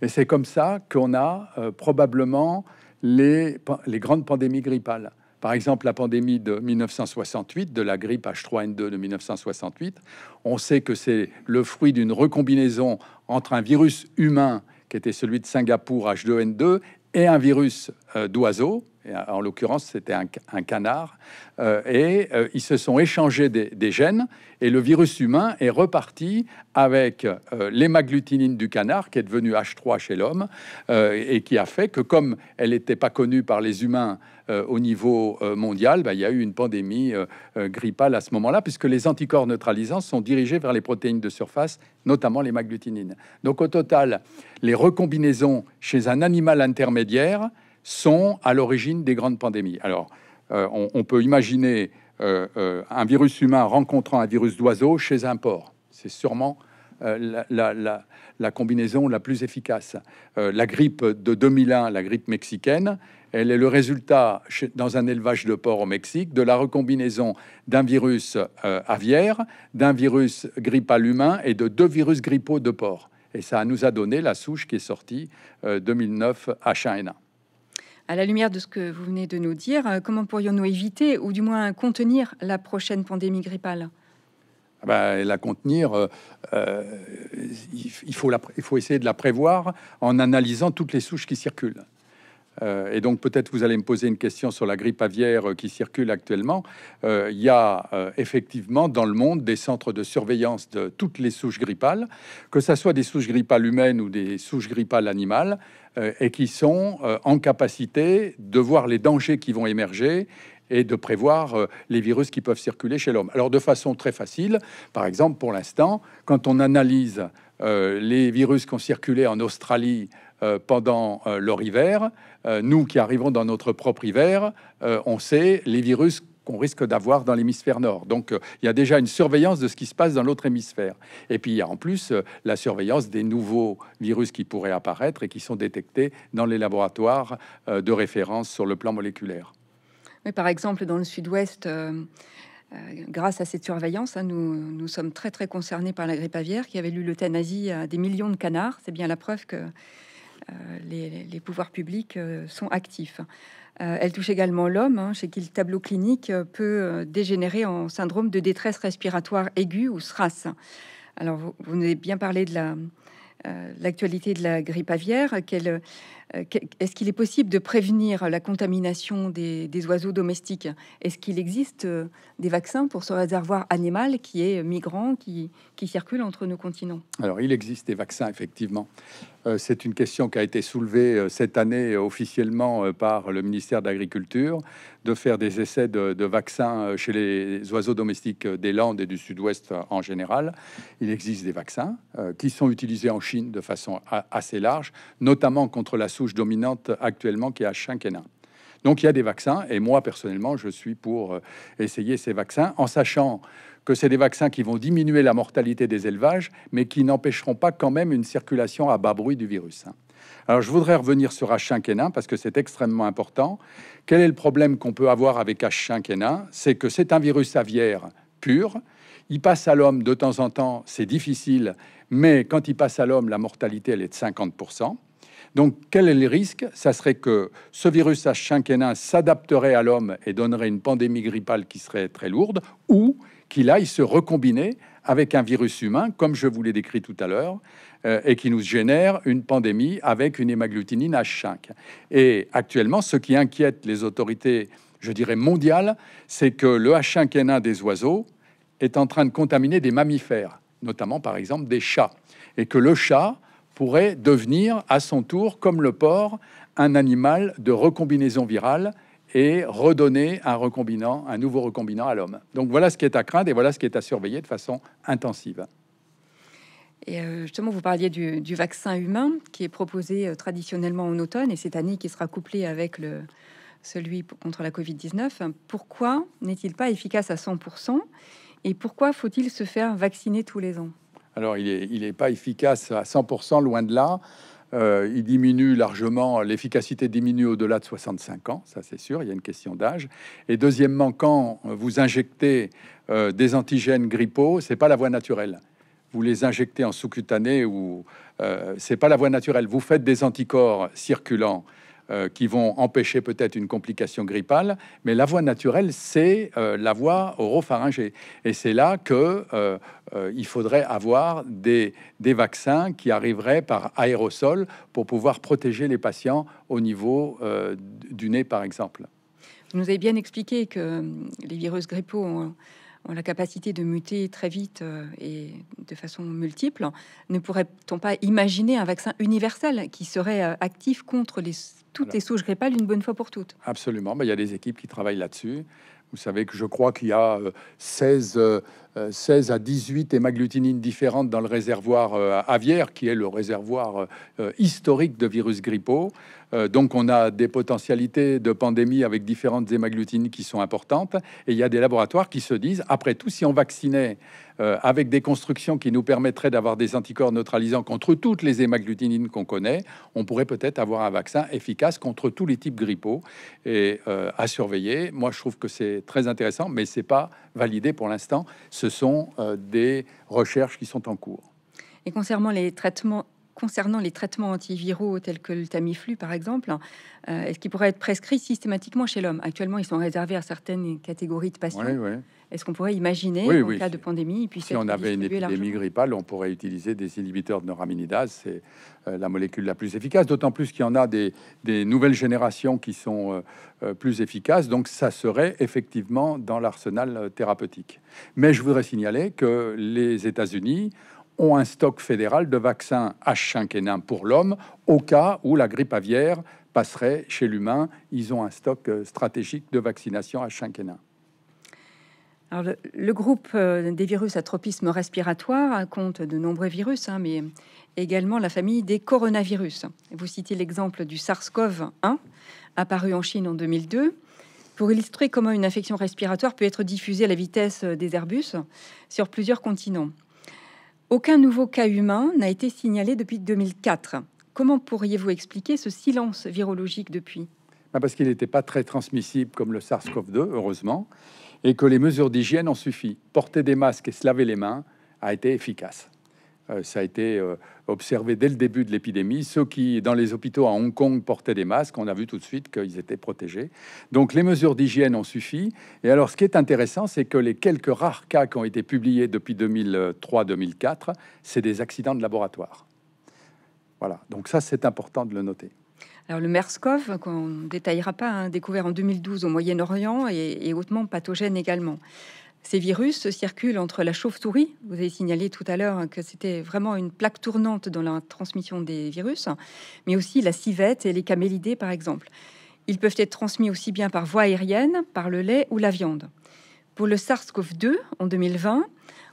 Et c'est comme ça qu'on a euh, probablement les, les grandes pandémies grippales. Par exemple, la pandémie de 1968, de la grippe H3N2 de 1968, on sait que c'est le fruit d'une recombinaison entre un virus humain qui était celui de Singapour H2N2 et un virus euh, d'oiseau euh, en l'occurrence c'était un, canard, euh, et euh, ils se sont échangés des, gènes, et le virus humain est reparti avec les l'hémagglutinine du canard, qui est devenue H3 chez l'homme, et qui a fait que comme elle n'était pas connue par les humains au niveau mondial, bah, il y a eu une pandémie grippale à ce moment-là, puisque les anticorps neutralisants sont dirigés vers les protéines de surface, notamment les l'hémagglutinine. Donc au total, les recombinaisons chez un animal intermédiaire, sont à l'origine des grandes pandémies. Alors, euh, on, peut imaginer euh, euh, un virus humain rencontrant un virus d'oiseau chez un porc. C'est sûrement la, combinaison la plus efficace. la grippe de 2001, la grippe mexicaine, elle est le résultat dans un élevage de porc au Mexique de la recombinaison d'un virus aviaire, d'un virus grippal humain et de deux virus grippaux de porc. Et ça nous a donné la souche qui est sortie 2009 à 1 1 à la lumière de ce que vous venez de nous dire, euh, comment pourrions-nous éviter ou du moins contenir la prochaine pandémie grippale ah bah, la contenir, euh, euh, il faut essayer de la prévoir en analysant toutes les souches qui circulent. Euh, et donc peut-être vous allez me poser une question sur la grippe aviaire euh, qui circule actuellement. Euh, il y a effectivement dans le monde des centres de surveillance de toutes les souches grippales, que ce soit des souches grippales humaines ou des souches grippales animales, et qui sont en capacité de voir les dangers qui vont émerger et de prévoir les virus qui peuvent circuler chez l'homme. Alors de façon très facile, par exemple, pour l'instant, quand on analyse euh, les virus qui ont circulé en Australie euh, pendant euh, leur hiver, nous qui arrivons dans notre propre hiver, on sait les virus qu'on risque d'avoir dans l'hémisphère nord. Donc il y a déjà une surveillance de ce qui se passe dans l'autre hémisphère. Et puis il y a en plus la surveillance des nouveaux virus qui pourraient apparaître et qui sont détectés dans les laboratoires de référence sur le plan moléculaire. Mais par exemple, dans le sud-ouest, euh, grâce à cette surveillance, hein, nous, nous, sommes très très concernés par la grippe aviaire qui avait lu l'euthanasie à des millions de canards. C'est bien la preuve que euh, les, pouvoirs publics euh, sont actifs. elle touche également l'homme, hein, chez qui le tableau clinique peut dégénérer en syndrome de détresse respiratoire aiguë ou SRAS. Alors vous, nous avez bien parlé de l'actualité de la grippe aviaire, qu'elle euh, est-ce qu'il est possible de prévenir la contamination des, oiseaux domestiques Est-ce qu'il existe euh, des vaccins pour ce réservoir animal qui est migrant, qui, qui circule entre nos continents Alors, il existe des vaccins, effectivement. Euh, c'est une question qui a été soulevée cette année officiellement par le ministère de l'Agriculture, de faire des essais de, vaccins chez les oiseaux domestiques des Landes et du Sud-Ouest en général. Il existe des vaccins qui sont utilisés en Chine de façon assez large, notamment contre la souche dominante actuellement qui est H5N1. Donc il y a des vaccins, et moi personnellement, je suis pour euh, essayer ces vaccins, en sachant que c'est des vaccins qui vont diminuer la mortalité des élevages, mais qui n'empêcheront pas quand même une circulation à bas bruit du virus. Hein. Alors je voudrais revenir sur H5N1 parce que c'est extrêmement important. Quel est le problème qu'on peut avoir avec H5N1 C'est que c'est un virus aviaire pur. Il passe à l'homme de temps en temps, c'est difficile, mais quand il passe à l'homme, la mortalité, elle est de 50%. Donc, quel est le risque Ça serait que ce virus H5N1 s'adapterait à l'homme et donnerait une pandémie grippale qui serait très lourde, ou qu'il aille se recombiner avec un virus humain, comme je vous l'ai décrit tout à l'heure, euh, et qui nous génère une pandémie avec une hémagglutinine H5. Et actuellement, ce qui inquiète les autorités, je dirais mondiales, c'est que le H5N1 des oiseaux est en train de contaminer des mammifères, notamment par exemple des chats, et que le chat pourrait devenir à son tour, comme le porc, un animal de recombinaison virale et redonner un recombinant, un nouveau recombinant à l'homme. Donc voilà ce qui est à craindre et voilà ce qui est à surveiller de façon intensive. Et euh, justement, vous parliez du, vaccin humain qui est proposé euh, traditionnellement en automne et cette année qui sera couplé avec le, celui contre la Covid-19. Pourquoi n'est-il pas efficace à 100% et pourquoi faut-il se faire vacciner tous les ans alors, il n'est pas efficace à 100%, loin de là. Euh, il diminue largement, l'efficacité diminue au-delà de 65 ans, ça c'est sûr, il y a une question d'âge. Et deuxièmement, quand vous injectez euh, des antigènes grippaux, c'est pas la voie naturelle. Vous les injectez en sous-cutané ou euh, c'est pas la voie naturelle. Vous faites des anticorps circulants qui vont empêcher peut-être une complication grippale, mais la voie naturelle, c'est la voie oropharyngée. Et c'est là que euh, il faudrait avoir des, vaccins qui arriveraient par aérosol pour pouvoir protéger les patients au niveau euh, du nez, par exemple. Vous nous avez bien expliqué que euh, les virus grippaux ont, la capacité de muter très vite et de façon multiple. Ne pourrait-on pas imaginer un vaccin universel qui serait actif contre toutes les souches grippales une bonne fois pour toutes Absolument. Ben, il y a des équipes qui travaillent là-dessus. Vous savez que je crois qu'il y a 16 16 à 18 hémagglutinines différentes dans le réservoir euh, aviaire, qui est le réservoir euh, historique de virus grippaux. Euh, donc on a des potentialités de pandémie avec différentes hémagglutinines qui sont importantes. Et il y a des laboratoires qui se disent, après tout, si on vaccinait avec des constructions qui nous permettraient d'avoir des anticorps neutralisants contre toutes les hémagglutinines qu'on connaît, on pourrait peut-être avoir un vaccin efficace contre tous les types grippaux et à surveiller. Moi, je trouve que c'est très intéressant, mais c'est pas validé pour l'instant. Ce ce sont euh, des recherches qui sont en cours. Et concernant les traitements concernant les traitements antiviraux tels que le Tamiflu, par exemple, euh, est-ce qu'ils pourraient être prescrits systématiquement chez l'homme Actuellement, ils sont réservés à certaines catégories de patients. Oui, est-ce qu'on pourrait imaginer, oui, en cas de pandémie, puis Si on avait une épidémie grippale, on pourrait utiliser des inhibiteurs de neuraminidase. C'est euh, la molécule la plus efficace, d'autant plus qu'il y en a des, nouvelles générations qui sont euh, euh, plus efficaces. Donc, ça serait effectivement dans l'arsenal thérapeutique. Mais je voudrais signaler que les États-Unis ont un stock fédéral de vaccins H5N1 pour l'homme au cas où la grippe aviaire passerait chez l'humain. Ils ont un stock stratégique de vaccination H5N1 le, groupe euh, des virus à tropisme respiratoire compte de nombreux virus, hein, mais également la famille des coronavirus. Vous citez l'exemple du SARS-CoV-1, apparu en Chine en 2002, pour illustrer comment une infection respiratoire peut être diffusée à la vitesse euh, des Airbus sur plusieurs continents. Aucun nouveau cas humain n'a été signalé depuis 2004. Comment pourriez-vous expliquer ce silence virologique depuis bah, Parce qu'il n'était pas très transmissible comme le SARS-CoV-2, heureusement et que les mesures d'hygiène ont suffi. Porter des masques et se laver les mains a été efficace. Euh, ça a été euh, observé dès le début de l'épidémie. Ceux qui, dans les hôpitaux à Hong Kong, portaient des masques, on a vu tout de suite qu'ils étaient protégés. Donc les mesures d'hygiène ont suffi. Et alors ce qui est intéressant, c'est que les quelques rares cas qui ont été publiés depuis 2003-2004, c'est des accidents de laboratoire. Voilà, donc ça c'est important de le noter. Alors le MERSCOV, qu'on ne détaillera pas, hein, découvert en 2012 au Moyen-Orient et, hautement pathogène également. Ces virus circulent entre la chauve-souris, vous avez signalé tout à l'heure que c'était vraiment une plaque tournante dans la transmission des virus, mais aussi la civette et les camélidés par exemple. Ils peuvent être transmis aussi bien par voie aérienne, par le lait ou la viande. Pour le SARS-CoV-2, en 2020,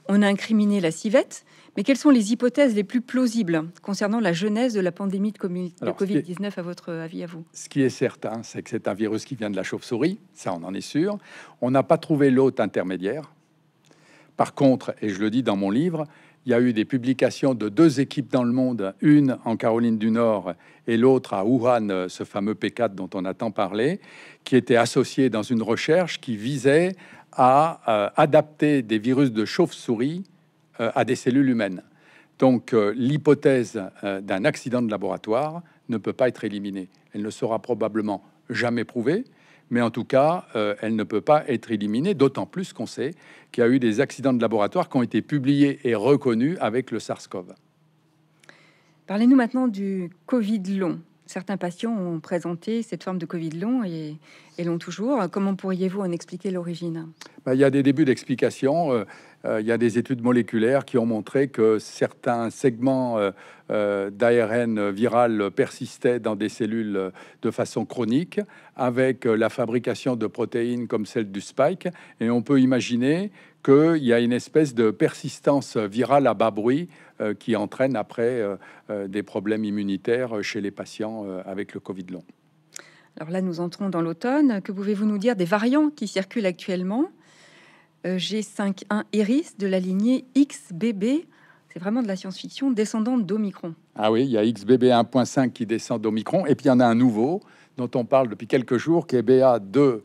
on a incriminé la civette, mais quelles sont les hypothèses les plus plausibles concernant la genèse de la pandémie de, Covid-19 à votre avis à vous Ce qui est certain, c'est que c'est un virus qui vient de la chauve-souris, ça on en est sûr. On n'a pas trouvé l'hôte intermédiaire. Par contre, et je le dis dans mon livre, il y a eu des publications de deux équipes dans le monde, une en Caroline du Nord et l'autre à Wuhan, ce fameux P4 dont on a tant parlé, qui étaient associées dans une recherche qui visait à euh, adapter des virus de chauve-souris euh, à des cellules humaines. Donc euh, l'hypothèse euh, d'un accident de laboratoire ne peut pas être éliminée. Elle ne sera probablement jamais prouvée, mais en tout cas, elle ne peut pas être éliminée, d'autant plus qu'on sait qu'il y a eu des accidents de laboratoire qui ont été publiés et reconnus avec le SARS-CoV. Parlez-nous maintenant du Covid long certains patients ont présenté cette forme de Covid long et, l'ont toujours. Comment pourriez-vous en expliquer l'origine ben, Il y a des débuts d'explication. Euh, euh, il y a des études moléculaires qui ont montré que certains segments euh, d'ARN viral persistaient dans des cellules de façon chronique avec la fabrication de protéines comme celle du spike. Et on peut imaginer qu'il y a une espèce de persistance virale à bas bruit euh, qui entraîne après euh, euh, des problèmes immunitaires chez les patients avec le Covid long. Alors là, nous entrons dans l'automne. Que pouvez-vous nous dire des variants qui circulent actuellement G51 iris de la lignée XBB. C'est vraiment de la science-fiction descendante d'Omicron. Ah oui, il y a XBB 1.5 qui descend d'Omicron. Et puis il y en a un nouveau dont on parle depuis quelques jours qui est BA 2.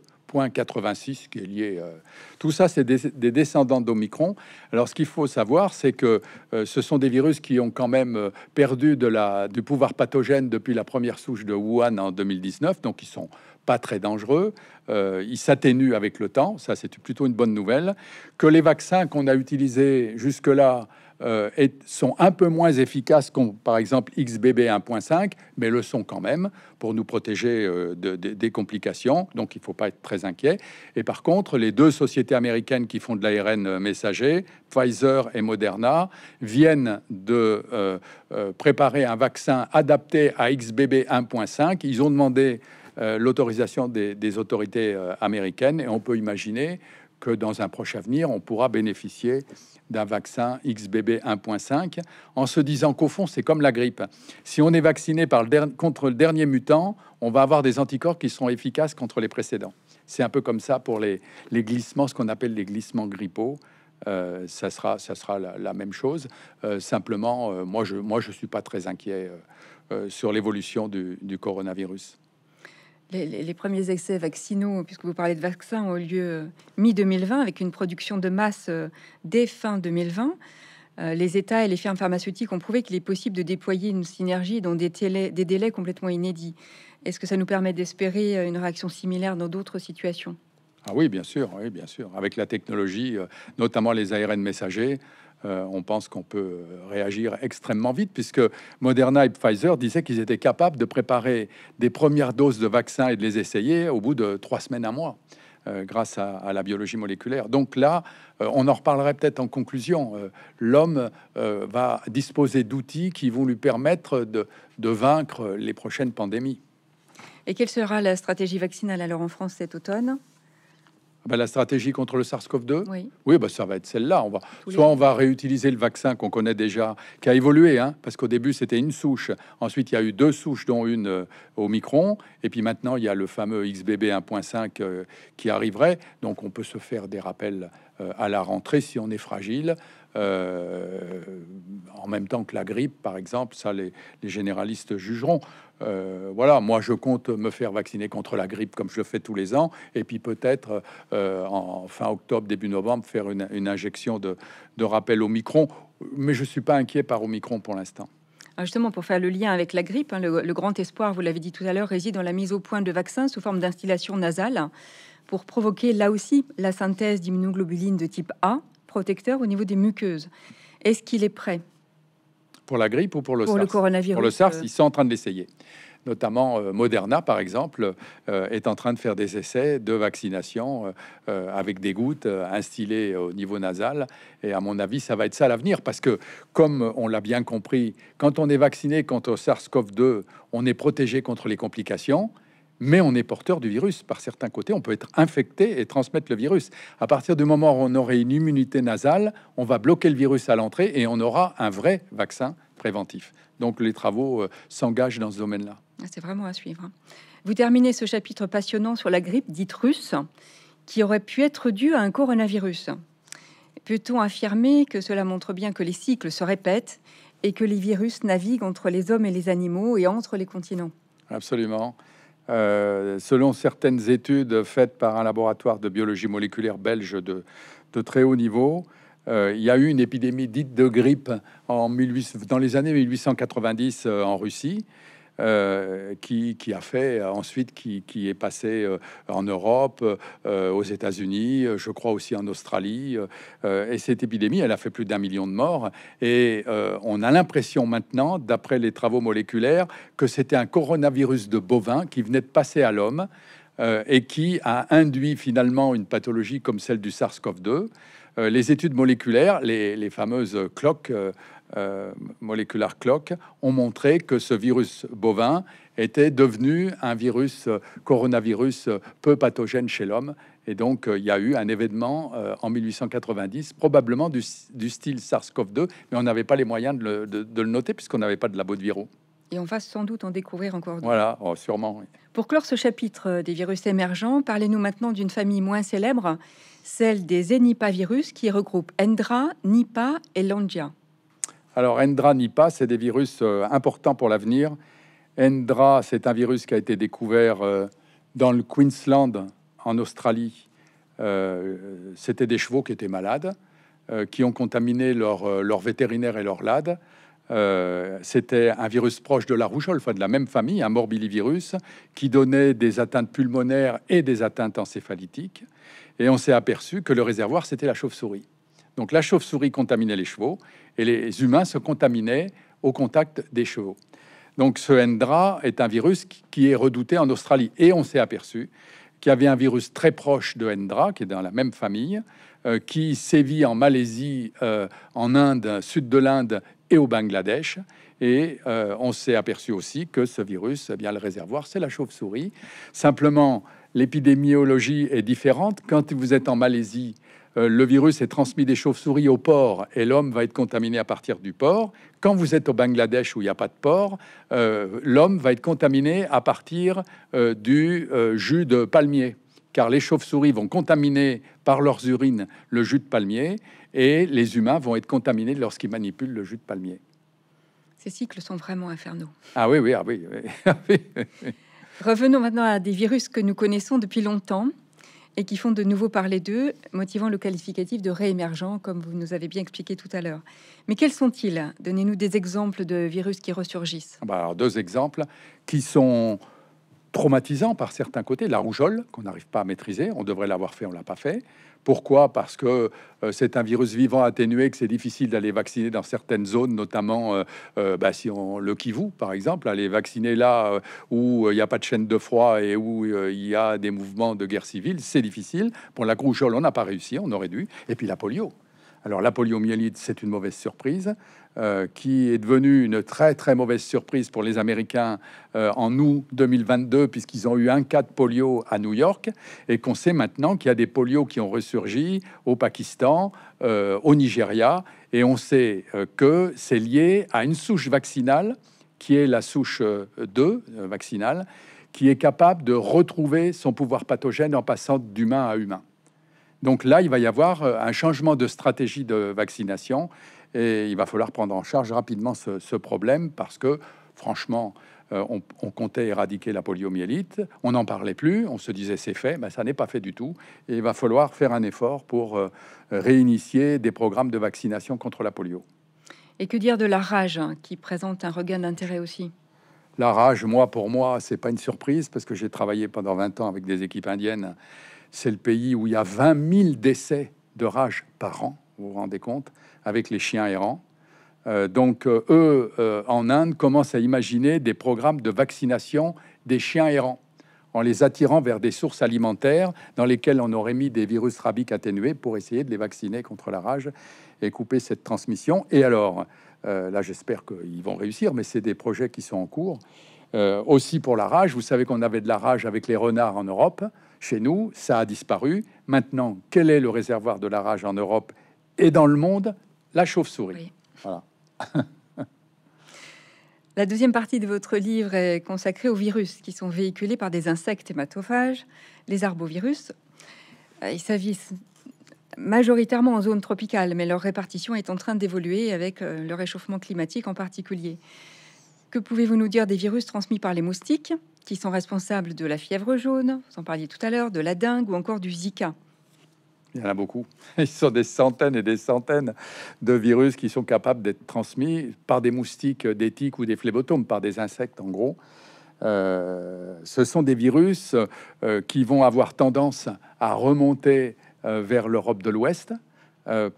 86 qui est lié. Euh, tout ça, c'est des, descendants d'Omicron. Alors, ce qu'il faut savoir, c'est que euh, ce sont des virus qui ont quand même euh, perdu du pouvoir pathogène depuis la première souche de Wuhan en 2019, donc ils sont pas très dangereux. ils s'atténuent avec le temps, ça c'est plutôt une bonne nouvelle. Que les vaccins qu'on a utilisés jusque-là euh, sont un peu moins efficaces qu'on, par exemple, XBB 1.5, mais le sont quand même pour nous protéger euh, des complications. Donc, il ne faut pas être très inquiet. Et par contre, les deux sociétés américaines qui font de l'ARN messager, Pfizer et Moderna, viennent de euh, préparer un vaccin adapté à XBB 1.5. Ils ont demandé l'autorisation des, autorités américaines et on peut imaginer que dans un proche avenir, on pourra bénéficier d'un vaccin XBB 1.5, en se disant qu'au fond, c'est comme la grippe. Si on est vacciné contre le dernier mutant, on va avoir des anticorps qui seront efficaces contre les précédents. C'est un peu comme ça pour les, glissements, ce qu'on appelle les glissements grippaux. Euh, ça sera, la, même chose. Euh, simplement, euh, moi, je ne suis pas très inquiet sur l'évolution du coronavirus les, premiers excès vaccinaux, puisque vous parlez de vaccins, ont lieu euh, mi-2020 avec une production de masse euh, dès fin 2020. Euh, les États et les firmes pharmaceutiques ont prouvé qu'il est possible de déployer une synergie dans des, délais complètement inédits. Est-ce que ça nous permet d'espérer une réaction similaire dans d'autres situations ah oui, bien sûr, oui, bien sûr. Avec la technologie, notamment les ARN messagers, euh, on pense qu'on peut réagir extrêmement vite, puisque Moderna et Pfizer disaient qu'ils étaient capables de préparer des premières doses de vaccins et de les essayer au bout de trois semaines euh, à mois. grâce à, la biologie moléculaire. Donc là, euh, on en reparlerait peut-être en conclusion. L'homme va disposer d'outils qui vont lui permettre de, de, vaincre les prochaines pandémies. Et quelle sera la stratégie vaccinale alors en France cet automne bah, la stratégie contre le SARS-CoV-2 Oui, oui bah, ça va être celle-là. On va, soit on va réutiliser le vaccin qu'on connaît déjà, qui a évolué, hein, parce qu'au début c'était une souche, ensuite il y a eu deux souches, dont une au euh, micron, et puis maintenant il y a le fameux XBB 1.5 euh, qui arriverait. Donc on peut se faire des rappels euh, à la rentrée si on est fragile. Euh, en même temps que la grippe, par exemple, ça les, généralistes jugeront. Euh, voilà, moi je compte me faire vacciner contre la grippe comme je le fais tous les ans, et puis peut-être euh, en fin octobre, début novembre, faire une, injection de, rappel au micron. Mais je suis pas inquiet par Omicron pour l'instant ah, justement pour faire le lien avec la grippe, hein, le, grand espoir, vous l'avez dit tout à l'heure, réside dans la mise au point de vaccins sous forme d'instillation nasale pour provoquer là aussi la synthèse d'immunoglobuline de type A, protecteur au niveau des muqueuses. Est-ce qu'il est prêt Pour la grippe ou pour le pour SARS le coronavirus. Pour le SARS, euh. ils sont en train de l'essayer notamment euh, Moderna, par exemple, euh, est en train de faire des essais de vaccination avec des gouttes instillées au niveau nasal. Et à mon avis, ça va être ça l'avenir, parce que comme on l'a bien compris, quand on est vacciné contre SARS-CoV-2, on est protégé contre les complications mais on est porteur du virus. Par certains côtés, on peut être infecté et transmettre le virus. À partir du moment où on aurait une immunité nasale, on va bloquer le virus à l'entrée et on aura un vrai vaccin préventif. Donc les travaux euh, s'engagent dans ce domaine-là. C'est vraiment à suivre. Hein. Vous terminez ce chapitre passionnant sur la grippe dite russe, qui aurait pu être due à un coronavirus. Peut-on affirmer que cela montre bien que les cycles se répètent et que les virus naviguent entre les hommes et les animaux et entre les continents Absolument. Euh, selon certaines études faites par un laboratoire de biologie moléculaire belge de, très haut niveau, euh, il y a eu une épidémie dite de grippe en dans les années 1890 euh, en Russie. Euh, qui, a fait ensuite qui, est passé euh, en Europe, euh, aux États-Unis, je crois aussi en Australie. et cette épidémie, elle a fait plus d'un million de morts. Et on a l'impression maintenant, d'après les travaux moléculaires, que c'était un coronavirus de bovin qui venait de passer à l'homme. et qui a induit finalement une pathologie comme celle du SARS-CoV-2. les études moléculaires, les, fameuses cloques, euh, moléculaire molecular clock ont montré que ce virus bovin était devenu un virus euh, coronavirus euh, peu pathogène chez l'homme. Et donc, il y a eu un événement en 1890, probablement du, style SARS-CoV-2, mais on n'avait pas les moyens de le, noter puisqu'on n'avait pas de labo de virus. Et on va sans doute en découvrir encore d'autres. Voilà, oh, sûrement. Pour clore ce chapitre des virus émergents, parlez-nous maintenant d'une famille moins célèbre, celle des Enipavirus, qui regroupe Endra, nipa et Landia. Alors, Endra Nipa, c'est des virus euh, importants pour l'avenir. Endra, c'est un virus qui a été découvert euh, dans le Queensland, en Australie. Euh, c'était des chevaux qui étaient malades, qui ont contaminé leur, leur vétérinaire et leur lad. C'était un virus proche de la rougeole, de la même famille, un morbillivirus, qui donnait des atteintes pulmonaires et des atteintes encéphalitiques. Et on s'est aperçu que le réservoir, c'était la chauve-souris. Donc la chauve-souris contaminait les chevaux et les humains se contaminaient au contact des chevaux. Donc ce Hendra est un virus qui est redouté en Australie. Et on s'est aperçu qu'il y avait un virus très proche de Hendra, qui est dans la même famille, euh, qui sévit en Malaisie, euh, en Inde, sud de l'Inde et au Bangladesh. Et euh, on s'est aperçu aussi que ce virus, eh bien le réservoir, c'est la chauve-souris. Simplement, l'épidémiologie est différente. Quand vous êtes en Malaisie, euh, le virus est transmis des chauves-souris au porc et l'homme va être contaminé à partir du porc. Quand vous êtes au Bangladesh où il n'y a pas de porc, euh, l'homme va être contaminé à partir euh, du jus de palmier, car les chauves-souris vont contaminer par leurs urines le jus de palmier et les humains vont être contaminés lorsqu'ils manipulent le jus de palmier. Ces cycles sont vraiment infernaux. Ah oui, ah oui. oui. Revenons maintenant à des virus que nous connaissons depuis longtemps et qui font de nouveau parler d'eux, motivant le qualificatif de réémergent comme vous nous avez bien expliqué tout à l'heure. Mais quels sont-ils Donnez-nous des exemples de virus qui ressurgissent. Ah bah deux exemples qui sont traumatisants par certains côtés. La rougeole, qu'on n'arrive pas à maîtriser, on devrait l'avoir fait, on ne l'a pas fait. Pourquoi Parce que euh, c'est un virus vivant atténué, que c'est difficile d'aller vacciner dans certaines zones, notamment euh, euh, bah, si on le Kivu, par exemple, aller vacciner là où il n'y a pas de chaîne de froid et où il y a des mouvements de guerre civile, c'est difficile. Pour la crouchole, on n'a pas réussi, on aurait dû. Et puis la polio. Alors la poliomyélite, c'est une mauvaise surprise euh, qui est devenue une très très mauvaise surprise pour les Américains euh, en août 2022 puisqu'ils ont eu un cas de polio à New York et qu'on sait maintenant qu'il y a des polios qui ont ressurgi au Pakistan, euh, au Nigeria et on sait que c'est lié à une souche vaccinale qui est la souche 2 vaccinale qui est capable de retrouver son pouvoir pathogène en passant d'humain à humain. Donc là, il va y avoir euh, un changement de stratégie de vaccination et il va falloir prendre en charge rapidement ce, problème parce que, franchement, euh, on, comptait éradiquer la poliomyélite, on n'en parlait plus, on se disait c'est fait, mais ça n'est pas fait du tout. Et il va falloir faire un effort pour euh, réinitier des programmes de vaccination contre la polio. Et que dire de la rage hein, qui présente un regain d'intérêt aussi La rage, moi, pour moi, ce n'est pas une surprise parce que j'ai travaillé pendant 20 ans avec des équipes indiennes c'est le pays où il y a 20 000 décès de rage par an, vous vous rendez compte, avec les chiens errants. Euh, donc, euh, eux, euh, en Inde, commencent à imaginer des programmes de vaccination des chiens errants en les attirant vers des sources alimentaires dans lesquelles on aurait mis des virus rabiques atténués pour essayer de les vacciner contre la rage et couper cette transmission. Et alors, là j'espère qu'ils vont réussir, mais c'est des projets qui sont en cours. Euh, aussi pour la rage. Vous savez qu'on avait de la rage avec les renards en Europe. Chez nous, ça a disparu. Maintenant, quel est le réservoir de la rage en Europe et dans le monde La chauve-souris. Voilà. La deuxième partie de votre livre est consacrée aux virus qui sont véhiculés par des insectes hématophages, les arbovirus. Euh, Ils s'agissent majoritairement en zone tropicale, mais leur répartition est en train d'évoluer avec euh, le réchauffement climatique en particulier. Que pouvez-vous nous dire des virus transmis par les moustiques qui sont responsables de la fièvre jaune, vous en parliez tout à l'heure, de la dengue ou encore du Zika il y en a beaucoup. y sont des centaines et des centaines de virus qui sont capables d'être transmis par des moustiques, des tiques ou des phlébotomes, par des insectes en gros. Euh, ce sont des virus euh, qui vont avoir tendance à remonter euh, vers l'Europe de l'Ouest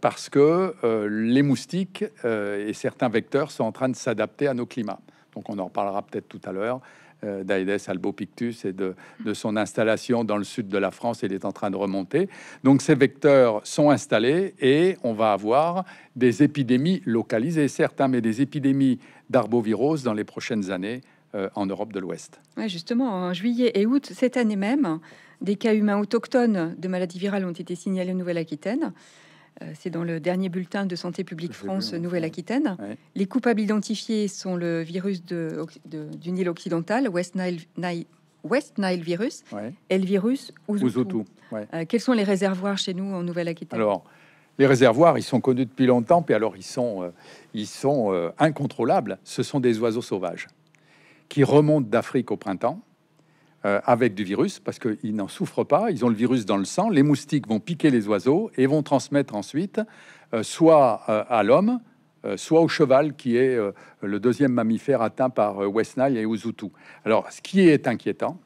parce que les moustiques et certains vecteurs sont en train de s'adapter à nos climats donc on en reparlera peut-être tout à l'heure, euh, d'Aedes Albopictus et de, son installation dans le sud de la France. Il est en train de remonter. Donc ces vecteurs sont installés et on va avoir des épidémies localisées, certains, hein, mais des épidémies d'arbovirose dans les prochaines années euh, en Europe de l'Ouest. justement, en juillet et août, cette année même, des cas humains autochtones de maladies virales ont été signalés en Nouvelle-Aquitaine. Euh, c'est dans le dernier bulletin de Santé publique France Nouvelle-Aquitaine. Les coupables identifiés sont le virus du Nil occidental, West Nile, West Nile virus, et le virus ou euh, quels sont les réservoirs chez nous en Nouvelle-Aquitaine Alors, les réservoirs, ils sont connus depuis longtemps, puis alors ils sont, euh, ils sont incontrôlables. Ce sont des oiseaux sauvages qui remontent d'Afrique au printemps, euh, avec du virus parce qu'ils n'en souffrent pas, ils ont le virus dans le sang, les moustiques vont piquer les oiseaux et vont transmettre ensuite euh, soit euh, à l'homme, soit au cheval, qui est le deuxième mammifère atteint par West Nile et Outous. Alors, ce qui est inquiétant,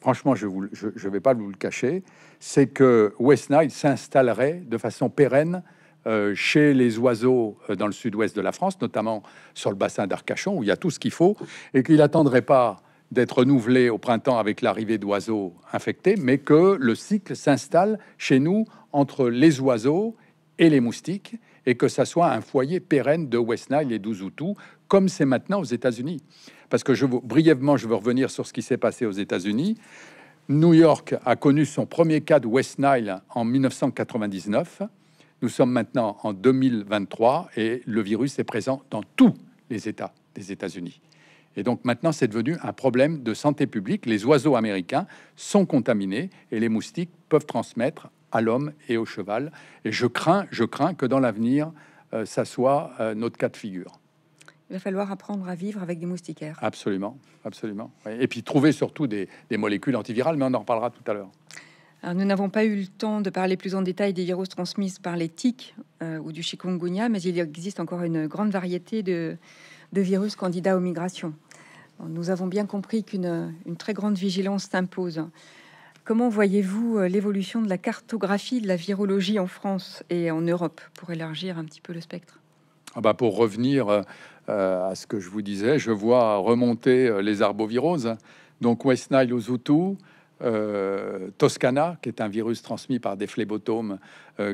franchement, je ne vais pas vous le cacher, c'est que West Nile s'installerait de façon pérenne chez les oiseaux dans le sud-ouest de la France, notamment sur le bassin d'Arcachon, où il y a tout ce qu'il faut, et qu'il n'attendrait pas d'être renouvelé au printemps avec l'arrivée d'oiseaux infectés, mais que le cycle s'installe chez nous entre les oiseaux et les moustiques, et que ça soit un foyer pérenne de West Nile et d'Uzutu, comme c'est maintenant aux États-Unis. Parce que je brièvement, je veux revenir sur ce qui s'est passé aux États-Unis. New York a connu son premier cas de West Nile en 1999. Nous sommes maintenant en 2023 et le virus est présent dans tous les États des États-Unis. Et donc maintenant, c'est devenu un problème de santé publique. Les oiseaux américains sont contaminés et les moustiques peuvent transmettre à l'homme et au cheval. Et je crains, je crains que dans l'avenir, euh, ça soit euh, notre cas de figure. Il va falloir apprendre à vivre avec des moustiquaires. Absolument, absolument. Et puis trouver surtout des, molécules antivirales, mais on en reparlera tout à l'heure. nous n'avons pas eu le temps de parler plus en détail des virus transmis par les tiques euh, ou du chikungunya, mais il existe encore une grande variété de virus candidats aux migrations. Nous avons bien compris qu'une très grande vigilance s'impose. Comment voyez-vous euh, l'évolution de la cartographie de la virologie en France et en Europe pour élargir un petit peu le spectre ah bah, Pour revenir euh, euh, à ce que je vous disais, je vois remonter les arboviroses, donc West Nile aux Toscana, qui est un virus transmis par des phlébotomes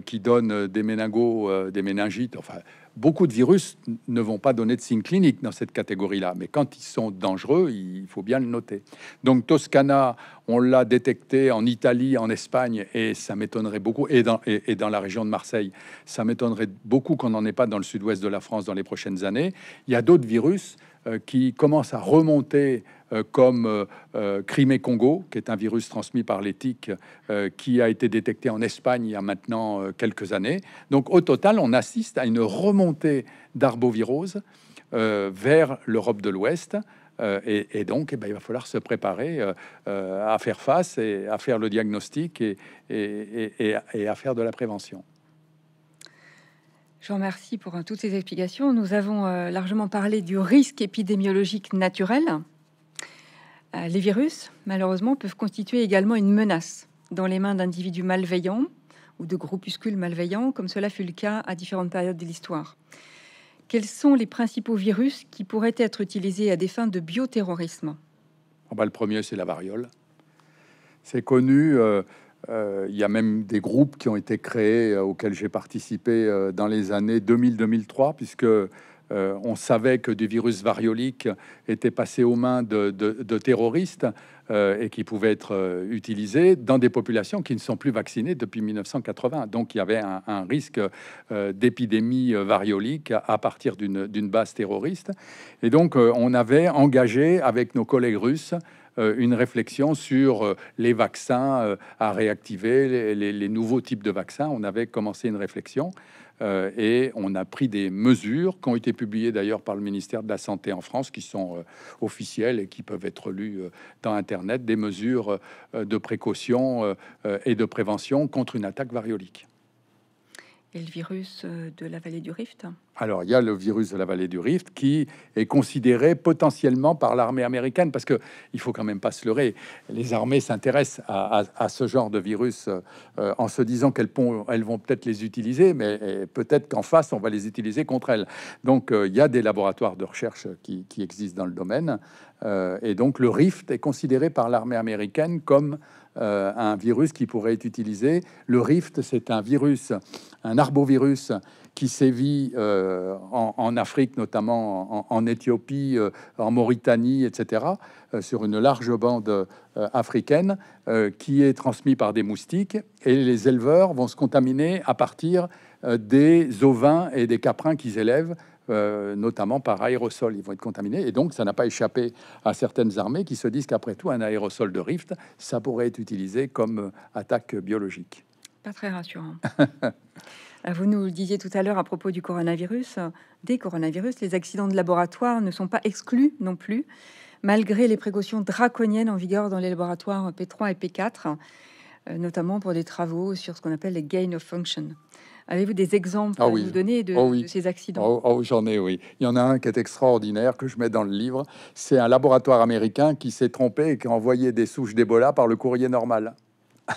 qui donne des méningos, des méningites, enfin Beaucoup de virus ne vont pas donner de signes cliniques dans cette catégorie-là, mais quand ils sont dangereux, il faut bien le noter. Donc Toscana, on l'a détecté en Italie, en Espagne, et ça m'étonnerait beaucoup, et dans, la région de Marseille, ça m'étonnerait beaucoup qu'on n'en ait pas dans le sud-ouest de la France dans les prochaines années. Il y a d'autres virus euh, qui commencent à remonter euh, comme euh, euh, Crimée-Congo, qui est un virus transmis par l'éthique qui a été détecté en Espagne il y a maintenant quelques années. Donc au total, on assiste à une remontée d'arboviroses vers l'Europe de l'Ouest. et, donc, eh ben, il va falloir se préparer à faire face et à faire le diagnostic et, et, à faire de la prévention. Je vous remercie pour toutes ces explications. Nous avons largement parlé du risque épidémiologique naturel, euh, les virus, malheureusement, peuvent constituer également une menace dans les mains d'individus malveillants ou de groupuscules malveillants, comme cela fut le cas à différentes périodes de l'histoire. Quels sont les principaux virus qui pourraient être utilisés à des fins de bioterrorisme ah bah, Le premier, c'est la variole. C'est connu. Euh, euh, il y a même des groupes qui ont été créés auxquels j'ai participé dans les années 2000-2003, puisque euh, on savait que du virus variolique était passé aux mains de, terroristes euh, et qui pouvait être euh, utilisé dans des populations qui ne sont plus vaccinées depuis 1980. Donc il y avait un, risque d'épidémie variolique à partir d'une base terroriste. Et donc on avait engagé avec nos collègues russes une réflexion sur les vaccins à réactiver, les nouveaux types de vaccins. On avait commencé une réflexion. Euh, et on a pris des mesures qui ont été publiées d'ailleurs par le ministère de la Santé en France, qui sont euh, officielles et qui peuvent être lues euh, dans Internet, des mesures de précaution et de prévention contre une attaque variolique. Et le virus euh, de la vallée du Rift Alors, il y a le virus de la vallée du Rift qui est considéré potentiellement par l'armée américaine, parce que il faut quand même pas se leurrer. Les armées s'intéressent à, ce genre de virus euh, en se disant qu'elles elles vont peut-être les utiliser, mais peut-être qu'en face, on va les utiliser contre elles. Donc, euh, il y a des laboratoires de recherche qui, existent dans le domaine. et donc, le Rift est considéré par l'armée américaine comme euh, un virus qui pourrait être utilisé. Le Rift, c'est un virus, un arbovirus qui sévit euh, en, Afrique, notamment en, Éthiopie, euh, en Mauritanie, etc., sur une large bande africaine, qui est transmis par des moustiques. Et les éleveurs vont se contaminer à partir des ovins et des caprins qu'ils élèvent euh, notamment par aérosol. Ils vont être contaminés. Et donc, ça n'a pas échappé à certaines armées qui se disent qu'après tout, un aérosol de rift, ça pourrait être utilisé comme euh, attaque biologique. Pas très rassurant. Euh, vous nous le disiez tout à l'heure à propos du coronavirus. Des coronavirus, les accidents de laboratoire ne sont pas exclus non plus, malgré les précautions draconiennes en vigueur dans les laboratoires P3 et P4, notamment pour des travaux sur ce qu'on appelle les gain of function. Avez-vous des exemples ah à nous donner de, oh ces accidents oh, oh, J'en ai, oui. Il y en a un qui est extraordinaire que je mets dans le livre. C'est un laboratoire américain qui s'est trompé et qui a envoyé des souches d'Ebola par le courrier normal.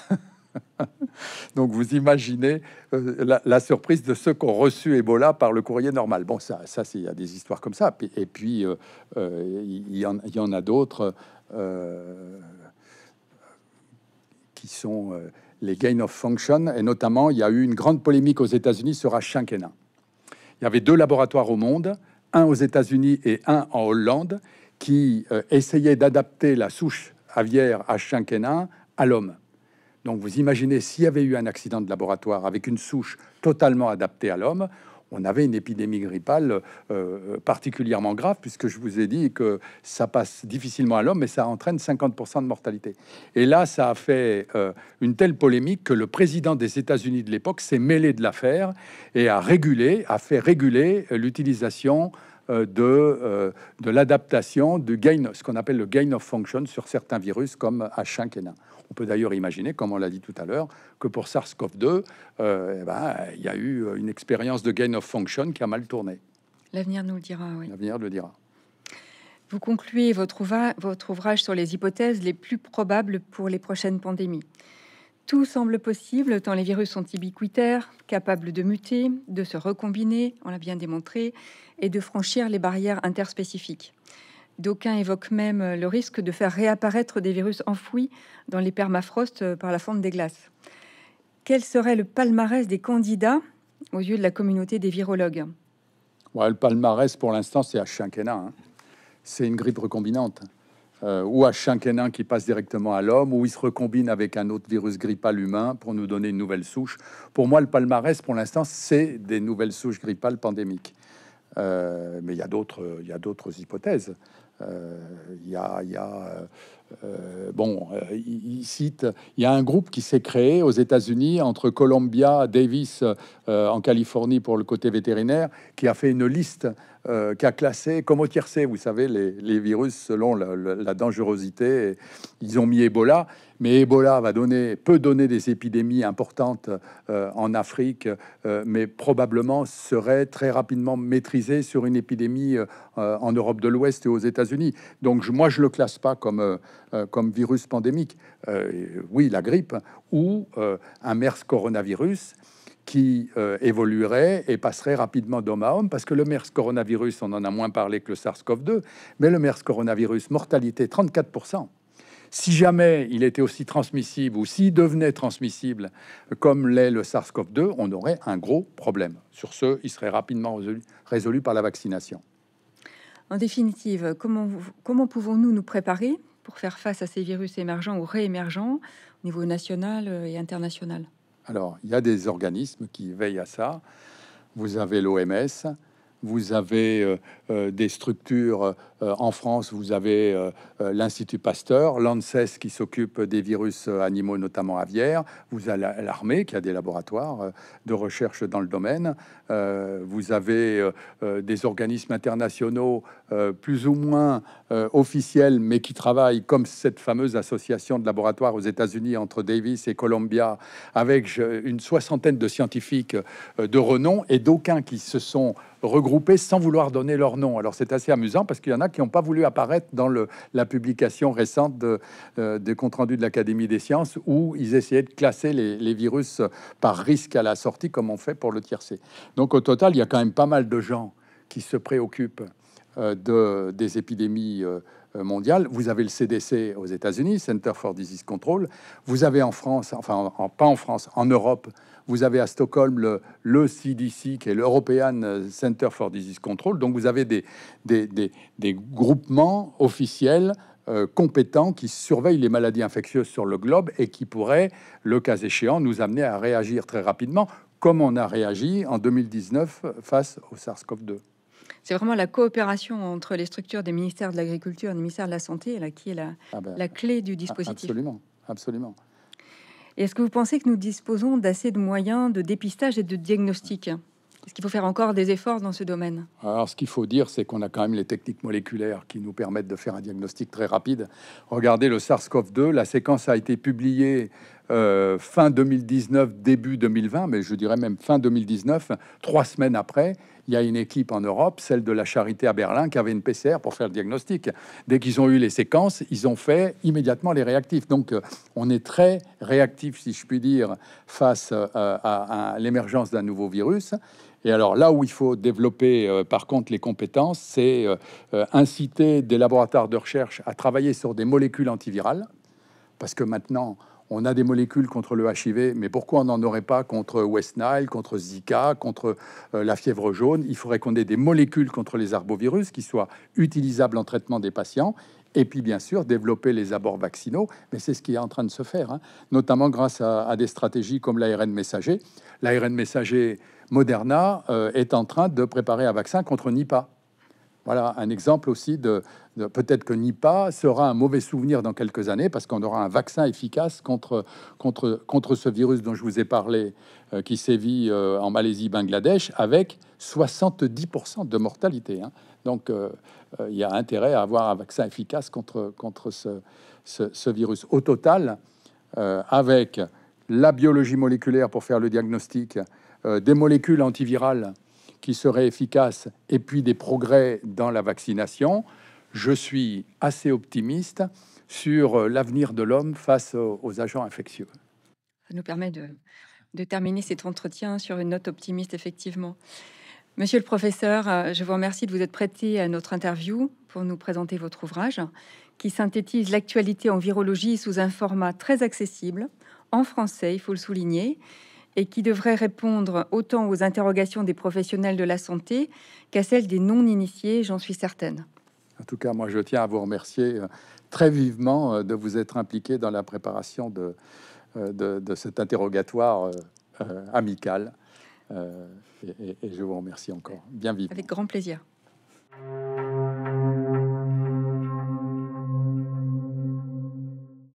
Donc vous imaginez euh, la, surprise de ceux qui ont reçu Ebola par le courrier normal. Bon, ça, ça il y a des histoires comme ça. Et puis, euh, euh, il y, y, en a d'autres qui sont les gain of function. Et notamment, il y a eu une grande polémique aux États-Unis sur H5N1. Il y avait deux laboratoires au monde, un aux États-Unis et un en Hollande, qui euh, essayaient d'adapter la souche aviaire H5N1 à l'homme. Donc vous imaginez s'il y avait eu un accident de laboratoire avec une souche totalement adaptée à l'homme, on avait une épidémie grippale euh, euh, particulièrement grave, puisque je vous ai dit que ça passe difficilement à l'homme, mais ça entraîne 50% de mortalité. Et là, ça a fait euh, une telle polémique que le président des États-Unis de l'époque s'est mêlé de l'affaire et a régulé, a fait réguler l'utilisation de, de l'adaptation du gain, ce qu'on appelle le gain of function sur certains virus comme H5N1. On peut d'ailleurs imaginer, comme on l'a dit tout à l'heure, que pour SARS-CoV-2, euh, eh ben, il y a eu euh, une expérience de gain of function qui a mal tourné. L'avenir nous le dira, oui. L'avenir le dira. Vous concluez votre votre ouvrage sur les hypothèses les plus probables pour les prochaines pandémies. Tout semble possible tant les virus sont ubiquitaires, capables de muter, de se recombiner, on l'a bien démontré, et de franchir les barrières interspécifiques. D'aucuns évoquent même euh, le risque de faire réapparaître des virus enfouis dans les permafrosts euh, par la fonte des glaces. Quel serait le palmarès des candidats aux yeux de la communauté des virologues Le palmarès, pour l'instant, c'est H5N1. Hein. C'est une grippe recombinante. Euh, ou H5N1 qui passe directement à l'homme, ou il se recombine avec un autre virus grippal humain pour nous donner une nouvelle souche. Pour moi, le palmarès, pour l'instant, c'est des nouvelles souches grippales pandémiques. mais il y a d'autres hypothèses. Euh, il y a, euh, euh, bon, euh, il, cite, il y a un groupe qui s'est créé aux États-Unis entre Columbia, Davis euh, en Californie pour le côté vétérinaire, qui a fait une liste qui a classé comme au tiercé, vous savez, les, virus selon la, dangerosité. ils ont mis Ebola, mais Ebola va donner, peut donner des épidémies importantes en Afrique, mais probablement serait très rapidement maîtrisé sur une épidémie en Europe de l'Ouest et aux États-Unis. Donc moi, je le classe pas comme euh, comme virus pandémique, euh, oui, la grippe, ou euh, un MERS coronavirus qui évoluerait et passerait rapidement d'homme à homme, parce que le MERS coronavirus, on en a moins parlé que le SARS-CoV-2, mais le MERS coronavirus, mortalité 34%. Si jamais il était aussi transmissible ou s'il devenait transmissible comme l'est le SARS-CoV-2, on aurait un gros problème. Sur ce, il serait rapidement résolu, résolu par la vaccination. En définitive, comment, comment pouvons-nous nous préparer pour faire face à ces virus émergents ou réémergents au niveau national euh, et international Alors, il y a des organismes qui veillent à ça. Vous avez l'OMS, vous avez euh, euh, des structures euh, en France, vous avez euh, euh, l'Institut Pasteur, l'ANSES qui s'occupe des virus animaux, notamment aviaires. Vous avez l'armée qui a des laboratoires de recherche dans le domaine. vous avez des organismes internationaux plus ou moins officiels, mais qui travaillent comme cette fameuse association de laboratoires aux États-Unis entre Davis et Columbia, avec une soixantaine de scientifiques de renom et d'aucuns qui se sont regroupés sans vouloir donner leur nom. Alors c'est assez amusant parce qu'il y en a qui n'ont pas voulu apparaître dans la publication récente euh, des comptes rendus de l'Académie des sciences où ils essayaient de classer les, les, virus par risque à la sortie, comme on fait pour le tiercé. Donc, au total, il y a quand même pas mal de gens qui se préoccupent euh, de, des épidémies euh, mondiales. Vous avez le CDC aux États-Unis, Center for Disease Control. Vous avez en France, enfin pas en France, en Europe, vous avez à Stockholm le, CDC, qui est l'European Center for Disease Control. Donc vous avez des, des, groupements officiels euh, compétents qui surveillent les maladies infectieuses sur le globe et qui pourraient, le cas échéant, nous amener à réagir très rapidement, comme on a réagi en 2019 face au SARS-CoV-2. C'est vraiment la coopération entre les structures des ministères de l'Agriculture et du ministère de la Santé là, qui est la, ah ben, clé du dispositif. Absolument, absolument. Est-ce que vous pensez que nous disposons d'assez de moyens de dépistage et de diagnostic Est-ce qu'il faut faire encore des efforts dans ce domaine Alors, ce qu'il faut dire, c'est qu'on a quand même les techniques moléculaires qui nous permettent de faire un diagnostic très rapide. Regardez le SARS-CoV-2, la séquence a été publiée euh, fin 2019, début 2020, mais je dirais même fin 2019, trois semaines après, il y a une équipe en Europe, celle de la Charité à Berlin, qui avait une PCR pour faire le diagnostic. Dès qu'ils ont eu les séquences, ils ont fait immédiatement les réactifs. Donc, euh, on est très réactif, si je puis dire, face euh, à, l'émergence d'un nouveau virus. Et alors là où il faut développer par contre les compétences, c'est inciter des laboratoires de recherche à travailler sur des molécules antivirales, parce que maintenant on a des molécules contre le HIV, mais pourquoi on n'en aurait pas contre West Nile, contre Zika, contre euh, la fièvre jaune Il faudrait qu'on ait des molécules contre les arbovirus qui soient utilisables en traitement des patients. Et puis, bien sûr, développer les abords vaccinaux, mais c'est ce qui est en train de se faire, hein. notamment grâce à, des stratégies comme l'ARN messager. L'ARN messager Moderna euh, est en train de préparer un vaccin contre Nipah. Voilà un exemple aussi de, peut-être que NIPA sera un mauvais souvenir dans quelques années parce qu'on aura un vaccin efficace contre, contre, contre ce virus dont je vous ai parlé euh, qui sévit euh, en Malaisie, Bangladesh, avec 70% de mortalité. Hein. Donc euh, il y a intérêt à avoir un vaccin efficace contre, contre ce virus. Au total, avec la biologie moléculaire pour faire le diagnostic, des molécules antivirales qui seraient efficaces et puis des progrès dans la vaccination, je suis assez optimiste sur euh, l'avenir de l'homme face aux agents infectieux. Ça nous permet de, de, terminer cet entretien sur une note optimiste, effectivement. Monsieur le professeur, euh, je vous remercie de vous être prêté à notre interview pour nous présenter votre ouvrage qui synthétise l'actualité en virologie sous un format très accessible, en français, il faut le souligner, et qui devrait répondre autant aux interrogations des professionnels de la santé qu'à celles des non-initiés, j'en suis certaine. En tout cas, moi, je tiens à vous remercier euh, très vivement euh, de vous être impliqué dans la préparation de, euh, de, cet interrogatoire amical. Et, et, je vous remercie encore bien vivement. Avec grand plaisir.